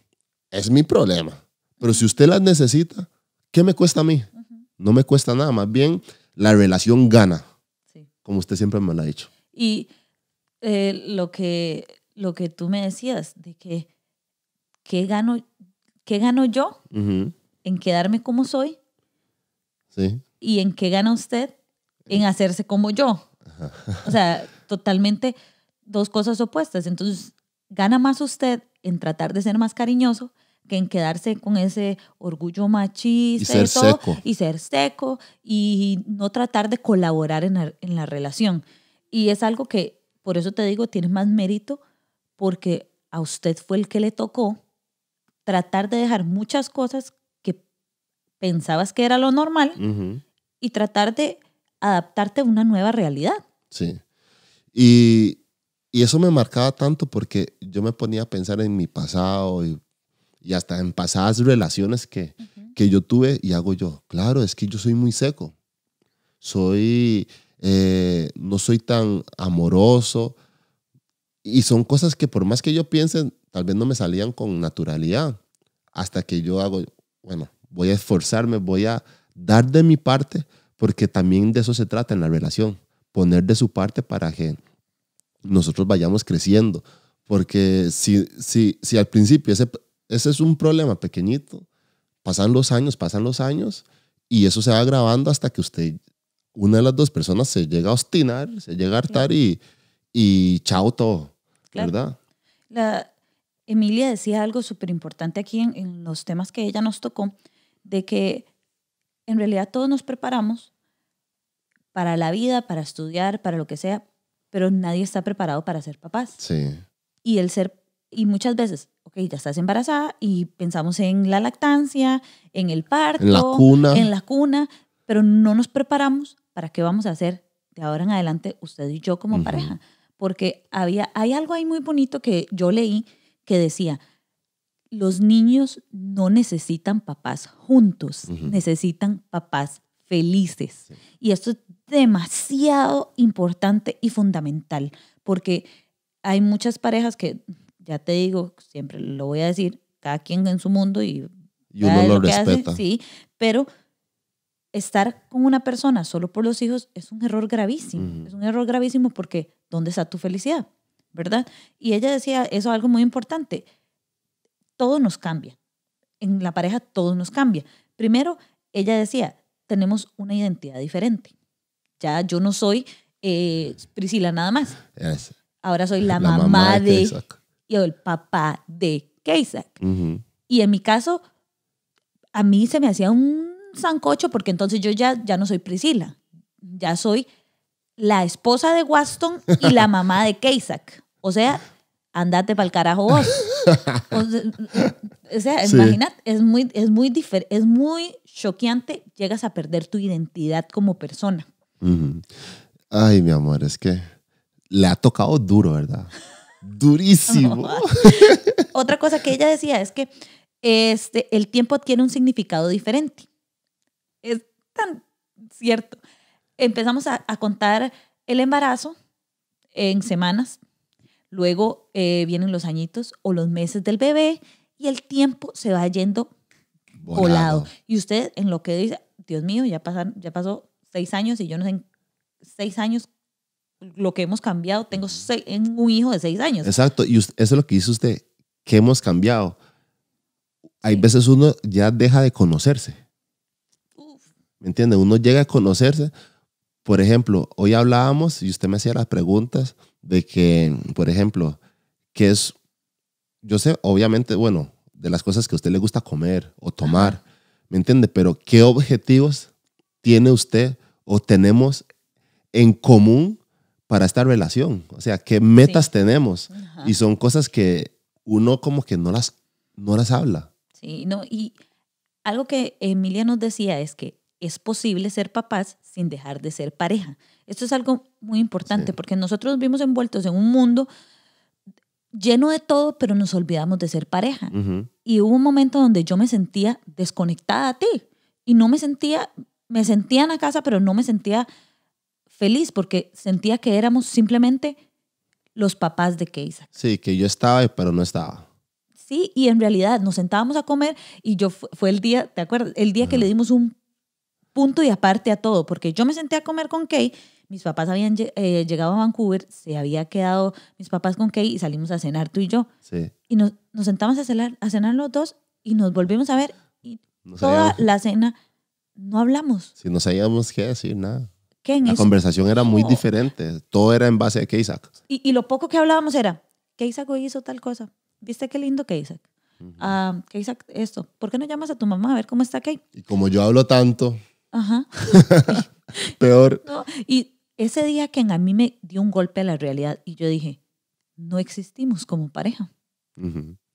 es mi problema. Pero si usted las necesita, ¿qué me cuesta a mí? No me cuesta nada. Más bien, la relación gana. Como usted siempre me lo ha dicho. Y eh, lo, que, lo que tú me decías, de que, ¿qué gano, qué gano yo en quedarme como soy? Sí. ¿Y en qué gana usted? En hacerse como yo. O sea, totalmente dos cosas opuestas. Entonces, gana más usted en tratar de ser más cariñoso que en quedarse con ese orgullo machista y ser seco. Y ser seco y no tratar de colaborar en la, relación. Y es algo que, por eso te digo, tiene más mérito porque a usted fue el que le tocó tratar de dejar muchas cosas que pensabas que era lo normal y tratar de adaptarte a una nueva realidad. Sí. Y, eso me marcaba tanto porque yo me ponía a pensar en mi pasado y, hasta en pasadas relaciones que, que yo tuve y hago yo. Claro, es que yo soy muy seco. Soy, eh, no soy tan amoroso. Y son cosas que por más que yo piense, tal vez no me salían con naturalidad. Hasta que yo hago, bueno, voy a esforzarme, voy a dar de mi parte, porque también de eso se trata en la relación, poner de su parte para que nosotros vayamos creciendo, porque si, si, si al principio ese, ese es un problema pequeñito, pasan los años, pasan los años, y eso se va agravando hasta que usted, una de las dos personas, se llega a obstinar, se llega a hartar y, y chao todo, ¿verdad? La, Emilia decía algo súper importante aquí en, en, los temas que ella nos tocó, de que en realidad todos nos preparamos para la vida, para estudiar, para lo que sea, pero nadie está preparado para ser papás. Sí. Y el ser, y muchas veces, ok, ya estás embarazada y pensamos en la lactancia, en el parto, en la cuna, pero no nos preparamos para qué vamos a hacer de ahora en adelante usted y yo como pareja. Porque había, hay algo ahí muy bonito que yo leí que decía, los niños no necesitan papás juntos, necesitan papás felices. Y esto es demasiado importante y fundamental, porque hay muchas parejas que, ya te digo, siempre lo voy a decir, cada quien en su mundo y, y uno lo, respeta. Hace, sí, pero estar con una persona solo por los hijos es un error gravísimo, es un error gravísimo porque ¿dónde está tu felicidad? ¿Verdad? Y ella decía eso algo muy importante todo nos cambia. En la pareja todo nos cambia. Primero, ella decía, tenemos una identidad diferente. Ya yo no soy eh, Priscila nada más. Ahora soy la, mamá, de, y el papá de Keisak. Y en mi caso, a mí se me hacía un zancocho porque entonces yo ya, ya no soy Priscila. Ya soy la esposa de Waston y la mamá de Keisak. O sea, andate para el carajo vos. O sea, *laughs* imagínate, es muy, es muy diferente, es muy choqueante, llegas a perder tu identidad como persona. Ay, mi amor, es que le ha tocado duro, ¿verdad? *laughs* Durísimo. *laughs* Otra cosa que ella decía es que este, el tiempo tiene un significado diferente. Es tan cierto. Empezamos a, a contar el embarazo en semanas Luego eh, vienen los añitos o los meses del bebé y el tiempo se va yendo volado. Y usted en lo que dice, Dios mío, ya, pasan ya pasó seis años y yo no sé en seis años lo que hemos cambiado. Tengo un hijo de seis años. Exacto, y eso es lo que dice usted, que hemos cambiado. Hay veces uno ya deja de conocerse. ¿Me entiende? Uno llega a conocerse. Por ejemplo, hoy hablábamos y usted me hacía las preguntas de que, por ejemplo, que es, yo sé, obviamente, bueno, de las cosas que a usted le gusta comer o tomar, ¿me entiende? Pero ¿qué objetivos tiene usted o tenemos en común para esta relación? O sea, ¿qué metas tenemos? Y son cosas que uno como que no las, no las habla. Sí, no, y algo que Emilia nos decía es que es posible ser papás sin dejar de ser pareja. Esto es algo muy importante porque nosotros vivimos envueltos en un mundo lleno de todo, pero nos olvidamos de ser pareja. Y hubo un momento donde yo me sentía desconectada a ti y no me sentía, me sentía en la casa, pero no me sentía feliz porque sentía que éramos simplemente los papás de Keisa. Sí, que yo estaba, pero no estaba. Sí, y en realidad nos sentábamos a comer y yo fue el día, ¿te acuerdas? El día que le dimos un punto y aparte a todo, porque yo me senté a comer con Kay mis papás habían eh, llegado a Vancouver, se había quedado mis papás con Kay y salimos a cenar tú y yo. Sí. Y nos, nos sentamos a cenar, a cenar los dos y nos volvimos a ver y toda la cena no hablamos. Sí, no sabíamos qué decir, nada. ¿Qué en la conversación era muy diferente. Todo era en base a Kaysak. Y, y lo poco que hablábamos era, Kaysak hoy hizo tal cosa. ¿Viste qué lindo que Ah, esto. ¿Por qué no llamas a tu mamá a ver cómo está Kay? Y como yo hablo tanto... Ajá. *laughs* Peor. No, y ese día que a mí me dio un golpe a la realidad y yo dije, no existimos como pareja.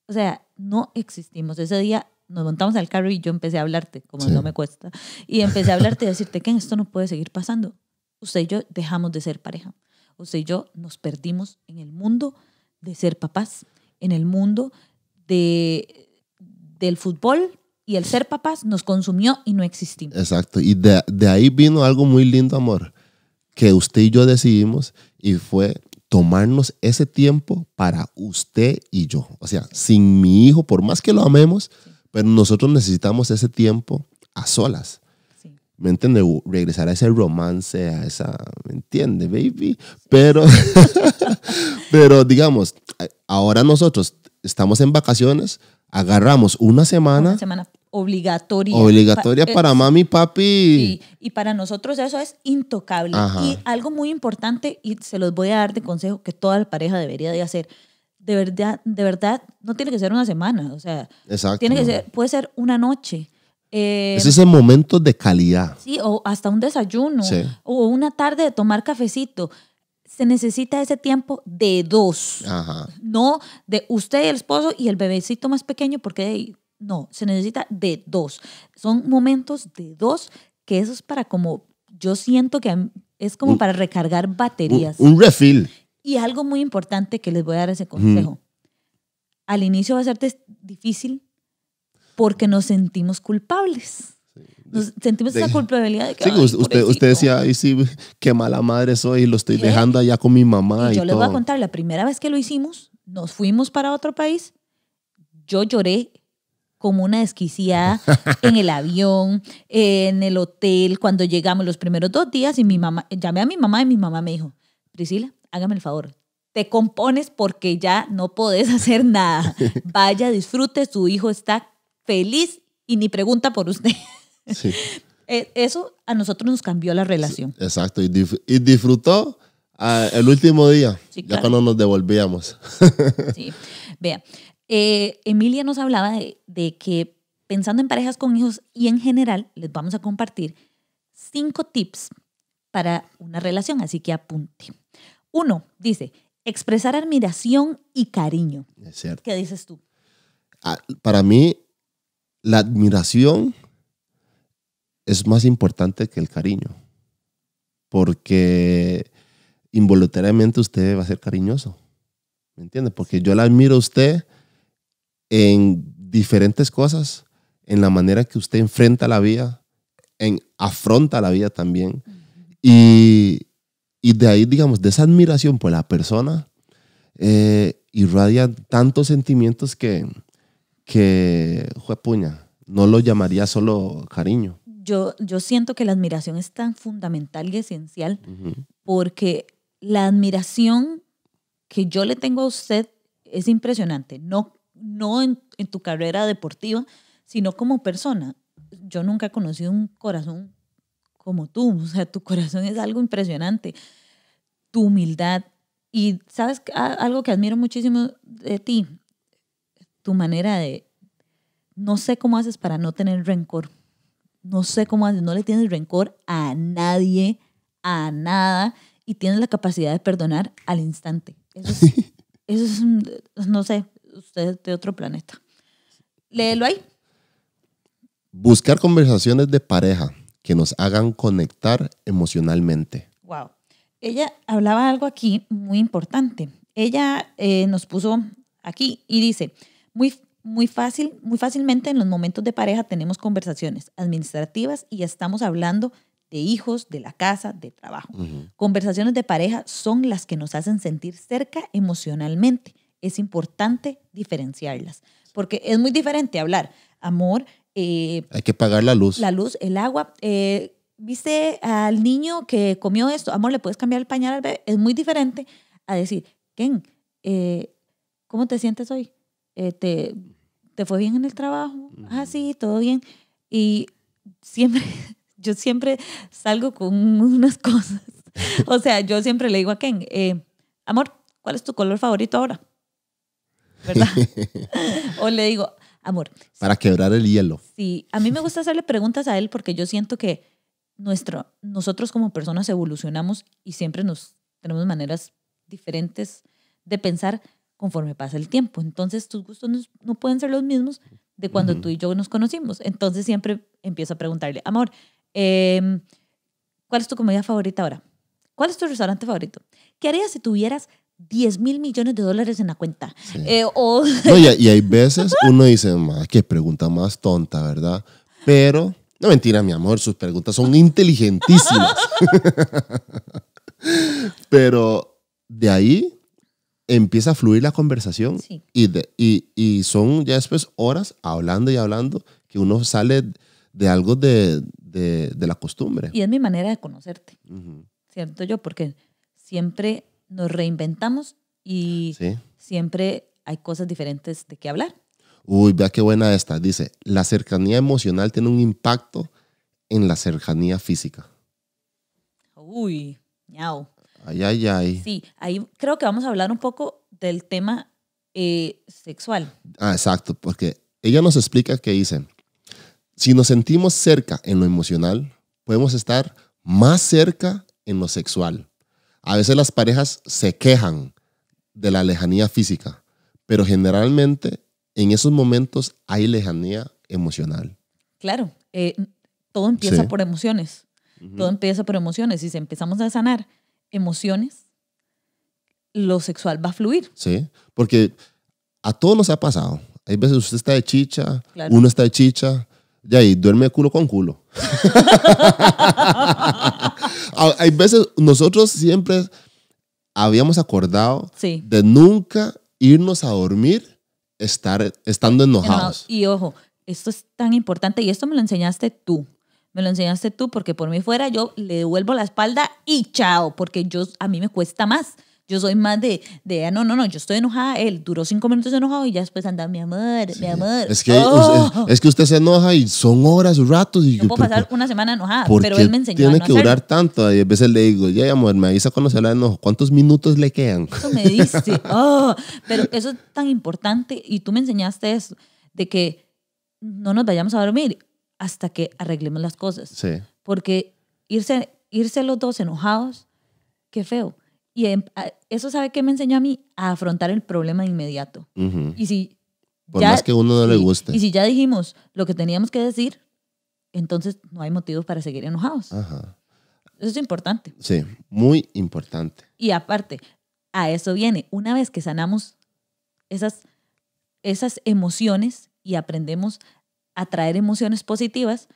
O sea, no existimos. Ese día nos montamos al carro y yo empecé a hablarte, como no me cuesta, y empecé a hablarte y decirte que esto no puede seguir pasando. Usted y yo dejamos de ser pareja. Usted y yo nos perdimos en el mundo de ser papás, en el mundo de, del fútbol, y el ser papás nos consumió y no existimos. Exacto, y de, de, ahí vino algo muy lindo, amor que usted y yo decidimos y fue tomarnos ese tiempo para usted y yo. O sea, sin mi hijo, por más que lo amemos, pero nosotros necesitamos ese tiempo a solas. ¿Me entiende? Regresar a ese romance, a esa, ¿me entiende, baby? Pero, *laughs* pero digamos, ahora nosotros estamos en vacaciones, agarramos una semana obligatoria. Obligatoria para mami, papi. Sí, y para nosotros eso es intocable. Y algo muy importante, y se los voy a dar de consejo que toda la pareja debería de hacer, de verdad, de verdad, no tiene que ser una semana, o sea, Exacto. tiene que puede ser una noche. es eh, ese momento de calidad. Sí, o hasta un desayuno, o una tarde de tomar cafecito. Se necesita ese tiempo de dos, no de usted, y el esposo y el bebecito más pequeño, porque no, se necesita de dos. Son momentos de dos, que eso es para como, yo siento que es como para recargar baterías. Un, refill. Y algo muy importante que les voy a dar ese consejo. Al inicio va a ser difícil porque nos sentimos culpables. Nos sentimos esa culpabilidad de que. Sí, usted, decía, ay, sí, qué mala madre soy, y lo estoy dejando allá con mi mamá. Y yo les voy a contar, la primera vez que lo hicimos, nos fuimos para otro país, yo lloré como una desquiciada en el avión, en el hotel, cuando llegamos los primeros dos días y mi mamá, llamé a mi mamá y mi mamá me dijo, Priscila, hágame el favor, te compones porque ya no podés hacer nada. Vaya, disfrute, su hijo está feliz y ni pregunta por usted. E, eso a nosotros nos cambió la relación. Exacto, y, disfrutó ah, el último día, ya cuando nos devolvíamos. Sí, vea, eh, Emilia nos hablaba de, que pensando en parejas con hijos y en general, les vamos a compartir cinco tips para una relación, así que apunte. Uno, dice, expresar admiración y cariño. ¿Qué dices tú? Ah, para mí, la admiración es más importante que el cariño, porque involuntariamente usted va a ser cariñoso, ¿me entiende? Porque yo la admiro a usted en diferentes cosas, en la manera que usted enfrenta la vida, en afronta la vida también. y, y, de ahí, digamos, de esa admiración por la persona, eh, irradia tantos sentimientos que, que, juepuña, no lo llamaría solo cariño. Yo, yo siento que la admiración es tan fundamental y esencial porque la admiración que yo le tengo a usted es impresionante. No no en, tu carrera deportiva, sino como persona. Yo nunca he conocido un corazón como tú, o sea, tu corazón es algo impresionante, tu humildad. Y sabes algo que admiro muchísimo de ti, tu manera de, no sé cómo haces para no tener rencor, no sé cómo haces, no le tienes rencor a nadie, a nada, y tienes la capacidad de perdonar al instante. Eso es, *laughs* eso es no sé, usted de otro planeta. Léelo ahí. Buscar conversaciones de pareja que nos hagan conectar emocionalmente. Wow. Ella hablaba algo aquí muy importante. Ella eh, nos puso aquí y dice, muy, muy, fácil, muy fácilmente en los momentos de pareja tenemos conversaciones administrativas y estamos hablando de hijos, de la casa, de trabajo. Conversaciones de pareja son las que nos hacen sentir cerca emocionalmente es importante diferenciarlas, porque es muy diferente hablar amor. Eh, Hay que pagar la luz. La luz, el agua. Eh, ¿Viste al niño que comió esto? Amor, ¿le puedes cambiar el pañal al bebé? Es muy diferente a decir, Ken, eh, ¿cómo te sientes hoy? ¿te, ¿te, fue bien en el trabajo? Ah, sí, todo bien. Y siempre, *laughs* yo siempre salgo con unas *laughs* cosas. O sea, yo siempre le digo a Ken, amor, ¿cuál es tu color favorito ahora? *laughs* o le digo, amor. Para quebrar el hielo. Sí, a mí me gusta hacerle preguntas a él porque yo siento que nuestro, nosotros como personas evolucionamos y siempre nos tenemos maneras diferentes de pensar conforme pasa el tiempo. Entonces tus gustos no, pueden ser los mismos de cuando tú y yo nos conocimos. Entonces siempre empiezo a preguntarle, amor, em, ¿cuál es tu comida favorita ahora? ¿Cuál es tu restaurante favorito? ¿Qué harías si tuvieras 10 mil millones de dólares en la cuenta. Eh, *laughs* y, hay *laughs* veces uno dice, qué pregunta más tonta, ¿verdad? Pero, no mentira, mi amor, sus preguntas son inteligentísimas. *laughs* Pero de ahí empieza a fluir la conversación y, y, son ya después horas hablando y hablando que uno sale de algo de, la costumbre. Y es mi manera de conocerte, ¿cierto yo? Porque siempre nos reinventamos y siempre hay cosas diferentes de qué hablar. Uy, vea qué buena esta. Dice, la cercanía emocional tiene un impacto en la cercanía física. Uy, ñao. Ay, ay, ay. Sí, ahí creo que vamos a hablar un poco del tema eh, sexual. Ah, exacto, porque ella nos explica que dice, si nos sentimos cerca en lo emocional, podemos estar más cerca en lo sexual. A veces las parejas se quejan de la lejanía física, pero generalmente en esos momentos hay lejanía emocional. Claro, eh, todo empieza por emociones. Todo empieza por emociones. Y si empezamos a sanar emociones, lo sexual va a fluir. Sí, porque a todos nos ha pasado. Hay veces usted está de chicha, uno está de chicha, ya, ahí duerme culo con culo. *laughs* Ah, hay veces, nosotros siempre habíamos acordado de nunca irnos a dormir estar, estando enojados. Y ojo, esto es tan importante y esto me lo enseñaste tú. Me lo enseñaste tú porque por mí fuera yo le devuelvo la espalda y chao, porque a mí me cuesta más. Yo soy más de, de ah, no, no, no, yo estoy enojada. Él duró cinco minutos enojado y ya después anda, mi amor, mi amor. Es que, oh. es, que usted se enoja y son horas, ratos. Y puedo pasar una semana enojada, pero él me enseñó. Tiene que durar tanto. a veces le digo, ya, amor, me avisa cuando se la enojo. ¿Cuántos minutos le quedan? Eso me dice *laughs* oh, Pero eso es tan importante y tú me enseñaste eso, de que no nos vayamos a dormir hasta que arreglemos las cosas. Sí. Porque irse, irse los dos enojados, qué feo. Y em, eso sabe que me enseñó a mí a afrontar el problema de inmediato. Y si ya, más que uno no le guste. Y si ya dijimos lo que teníamos que decir, entonces no hay motivos para seguir enojados. Ajá. Eso es importante. Sí, muy importante. Y aparte, a eso viene, una vez que sanamos esas, esas emociones y aprendemos a traer emociones positivas,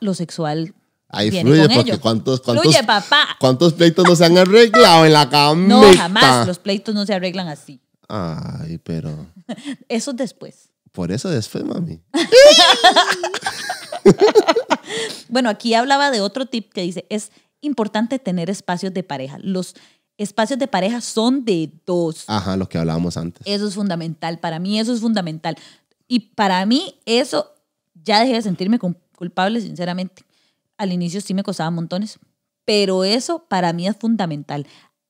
lo sexual Ahí fluye, porque ¿cuántos, cuántos, pleitos no se han arreglado en la cama? No, jamás. Los pleitos no se arreglan así. Ay, pero. *laughs* Eso después. Por eso después, mami. *laughs* bueno, aquí hablaba de otro tip que dice: es importante tener espacios de pareja. Los espacios de pareja son de dos. Ajá, los que hablábamos antes. Eso es fundamental. Para mí, eso es fundamental. Y para mí, eso ya dejé de sentirme culpable, sinceramente. Al inicio sí me costaba montones, pero eso para mí es fundamental.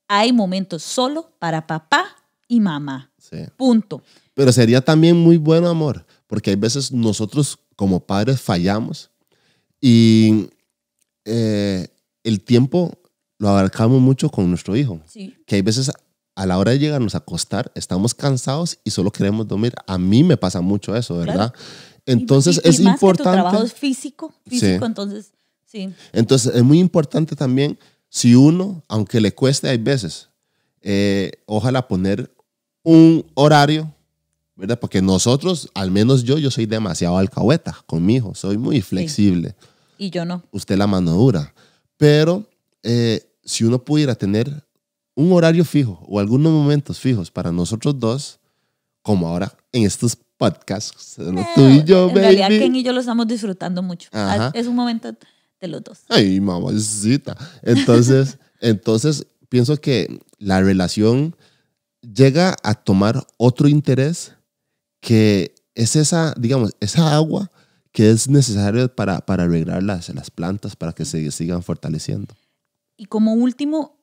Hay momentos solo para papá y mamá. Punto. Pero sería también muy bueno, amor, porque hay veces nosotros como padres fallamos y eh, el tiempo lo abarcamos mucho con nuestro hijo. Que hay veces a la hora de llegarnos a acostar, estamos cansados y solo queremos dormir. A mí me pasa mucho eso, ¿verdad? Entonces es importante. Que trabajo es físico, físico entonces entonces, es muy importante también si uno, aunque le cueste, hay veces, eh, ojalá poner un horario, ¿verdad? Porque nosotros, al menos yo, yo soy demasiado alcahueta con mi hijo, soy muy flexible. Y yo no. Usted la mano dura. Pero eh, si uno pudiera tener un horario fijo o algunos momentos fijos para nosotros dos, como ahora en estos podcasts, eh, tú y yo, en realidad Ken y yo lo estamos disfrutando mucho. Ah, es un momento de los dos. Ay, mamacita. Entonces, *laughs* entonces pienso que la relación llega a tomar otro interés que es esa, digamos, esa agua que es necesaria para, arreglar las, las plantas, para que se sigan fortaleciendo. Y como último,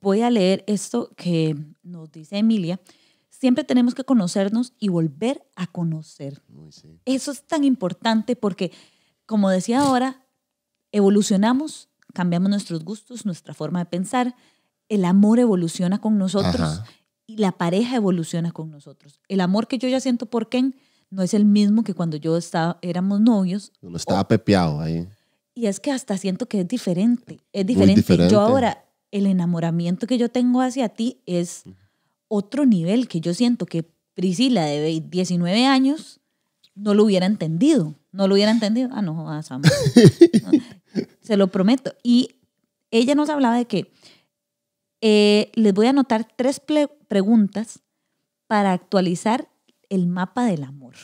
voy a leer esto que nos dice Emilia. Siempre tenemos que conocernos y volver a conocer. Eso es tan importante porque, como decía ahora, evolucionamos, cambiamos nuestros gustos, nuestra forma de pensar, el amor evoluciona con nosotros y la pareja evoluciona con nosotros. El amor que yo ya siento por Ken no es el mismo que cuando yo estaba, éramos novios. Uno estaba pepeado ahí. Y es que hasta siento que es diferente. Es diferente. Yo ahora, el enamoramiento que yo tengo hacia ti es otro nivel que yo siento que Priscila de 19 años no lo hubiera entendido. No lo hubiera entendido. Ah, no, jodas, amor. *laughs* Se lo prometo. Y ella nos hablaba de que eh, les voy a anotar tres preguntas para actualizar el mapa del amor.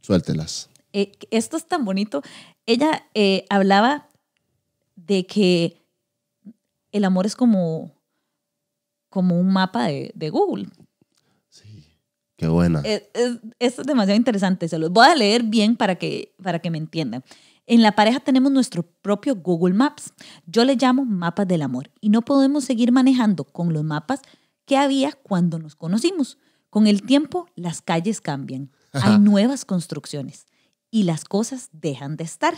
Suéltelas. Eh, esto es tan bonito. Ella eh, hablaba de que el amor es como, como un mapa de, Google. Sí, qué buena. esto es, es, demasiado interesante. Se los voy a leer bien para que, para que me entiendan. En la pareja tenemos nuestro propio Google Maps. Yo le llamo mapas del amor y no podemos seguir manejando con los mapas que había cuando nos conocimos. Con el tiempo las calles cambian, *laughs* hay nuevas construcciones y las cosas dejan de estar.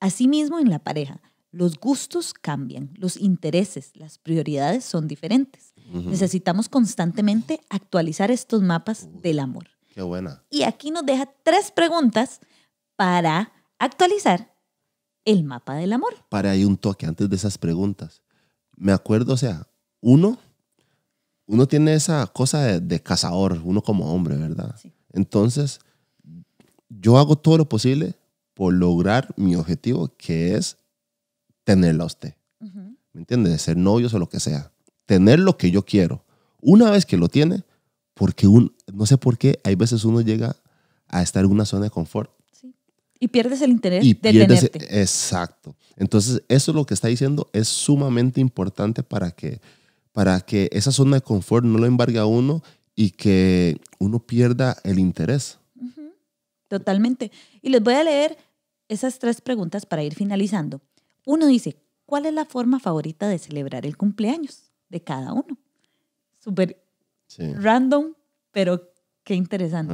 Asimismo en la pareja, los gustos cambian, los intereses, las prioridades son diferentes. Necesitamos constantemente actualizar estos mapas del amor. Qué buena. Y aquí nos deja tres preguntas para actualizar el mapa del amor. Para ahí un toque antes de esas preguntas. Me acuerdo, o sea, uno, uno tiene esa cosa de, cazador, uno como hombre, ¿verdad? Entonces, yo hago todo lo posible por lograr mi objetivo, que es tenerlo a usted. ¿Me entiendes? Ser novios o lo que sea. Tener lo que yo quiero. Una vez que lo tiene, porque un, no sé por qué, hay veces uno llega a estar en una zona de confort y pierdes el interés y de tenerte. Exacto. Entonces, eso es lo que está diciendo es sumamente importante para que, para que esa zona de confort no lo embargue a uno y que uno pierda el interés. Totalmente. Y les voy a leer esas tres preguntas para ir finalizando. Uno dice, ¿cuál es la forma favorita de celebrar el cumpleaños de cada uno? Súper random, pero qué interesante.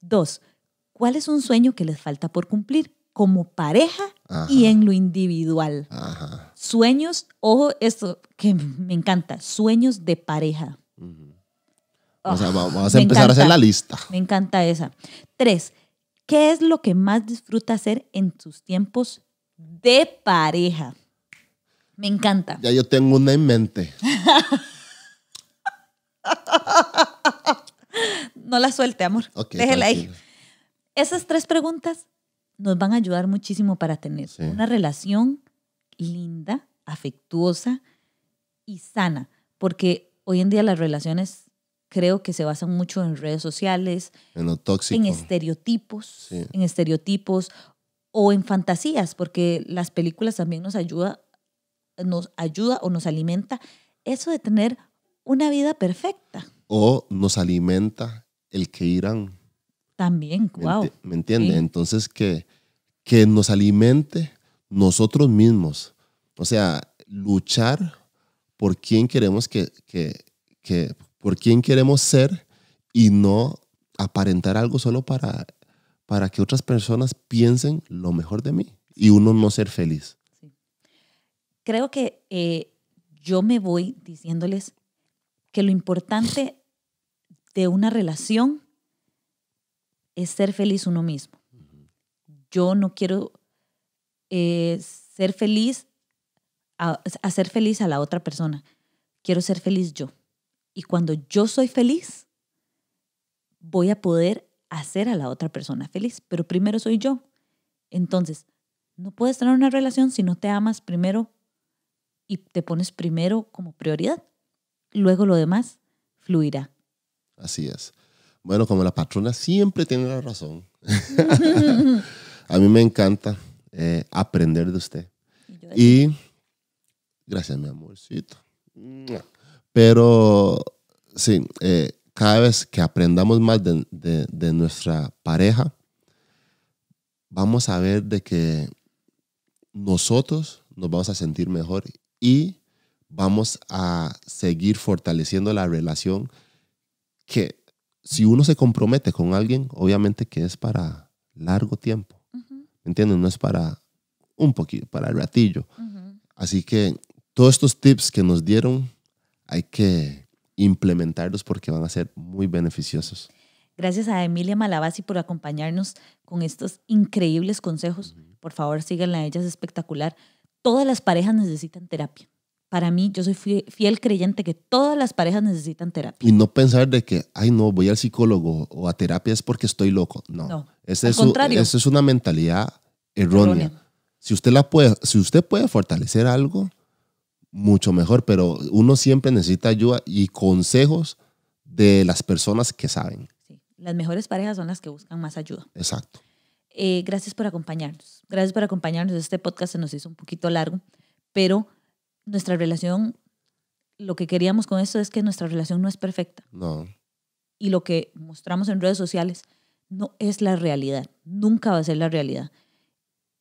Dos, cuál es un sueño que les falta por cumplir como pareja y en lo individual. Sueños, ojo, esto que me encanta, sueños de pareja. o sea, ah, vamos a empezar a hacer la lista. Me encanta esa. Tres, ¿qué es lo que más disfruta hacer en tus tiempos de pareja? Me encanta. Ya yo tengo una en mente. *laughs* no la suelte, amor. Déjela ahí. Esas tres preguntas nos van a ayudar muchísimo para tener una relación linda, afectuosa y sana, porque hoy en día las relaciones creo que se basan mucho en redes sociales, en lo tóxico, en estereotipos, en estereotipos o en fantasías, porque las películas también nos ayuda nos ayuda o nos alimenta eso de tener una vida perfecta. O nos alimenta el que irán. También, wow. ¿Me entiende? Entonces, que, que nos alimente nosotros mismos. O sea, luchar por quién queremos que, que, por quién queremos ser y no aparentar algo solo para, para que otras personas piensen lo mejor de mí y uno no ser feliz. Creo que eh, yo me voy diciéndoles que lo importante de una relación es ser feliz uno mismo. Yo no quiero eh, ser feliz, a, hacer feliz a la otra persona. Quiero ser feliz yo. Y cuando yo soy feliz, voy a poder hacer a la otra persona feliz, pero primero soy yo. Entonces, no puedes tener una relación si no te amas primero y te pones primero como prioridad. Luego lo demás fluirá. Así es. Bueno, como la patrona siempre tiene la razón. *laughs* a mí me encanta eh, aprender de usted. Y, gracias, mi amorcito. Pero sí, eh, cada vez que aprendamos más de, de, nuestra pareja, vamos a ver de que nosotros nos vamos a sentir mejor y vamos a seguir fortaleciendo la relación que si uno se compromete con alguien, obviamente que es para largo tiempo. ¿Me No es para un poquito, para el ratillo. Así que todos estos tips que nos dieron hay que implementarlos porque van a ser muy beneficiosos. Gracias a Emilia Malabasi por acompañarnos con estos increíbles consejos. Por favor, síganla, ella es espectacular. Todas las parejas necesitan terapia para mí, yo soy fiel creyente que todas las parejas necesitan terapia. Y no pensar de que, ay, no, voy al psicólogo o a terapia es porque estoy loco. No. no esa es, es, una mentalidad errónea. Si, usted la puede, si usted puede fortalecer algo, mucho mejor, pero uno siempre necesita ayuda y consejos de las personas que saben. las mejores parejas son las que buscan más ayuda. Exacto. Eh, gracias por acompañarnos. Gracias por acompañarnos. Este podcast se nos hizo un poquito largo, pero nuestra relación, lo que queríamos con esto es que nuestra relación no es perfecta. No. Y lo que mostramos en redes sociales no es la realidad, nunca va a ser la realidad.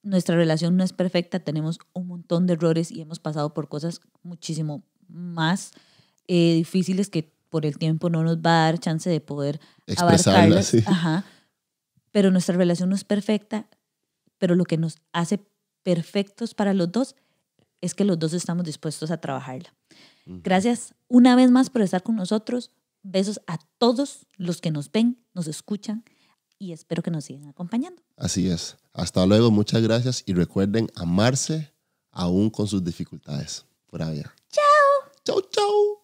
Nuestra relación no es perfecta, tenemos un montón de errores y hemos pasado por cosas muchísimo más eh, difíciles que por el tiempo no nos va a dar chance de poder abarcarlas. Pero nuestra relación no es perfecta, pero lo que nos hace perfectos para los dos es que los dos estamos dispuestos a trabajarla. Gracias una vez más por estar con nosotros. Besos a todos los que nos ven, nos escuchan y espero que nos sigan acompañando. Así es. Hasta luego, muchas gracias y recuerden amarse aún con sus dificultades. Por allá. Chao. Chao, chao.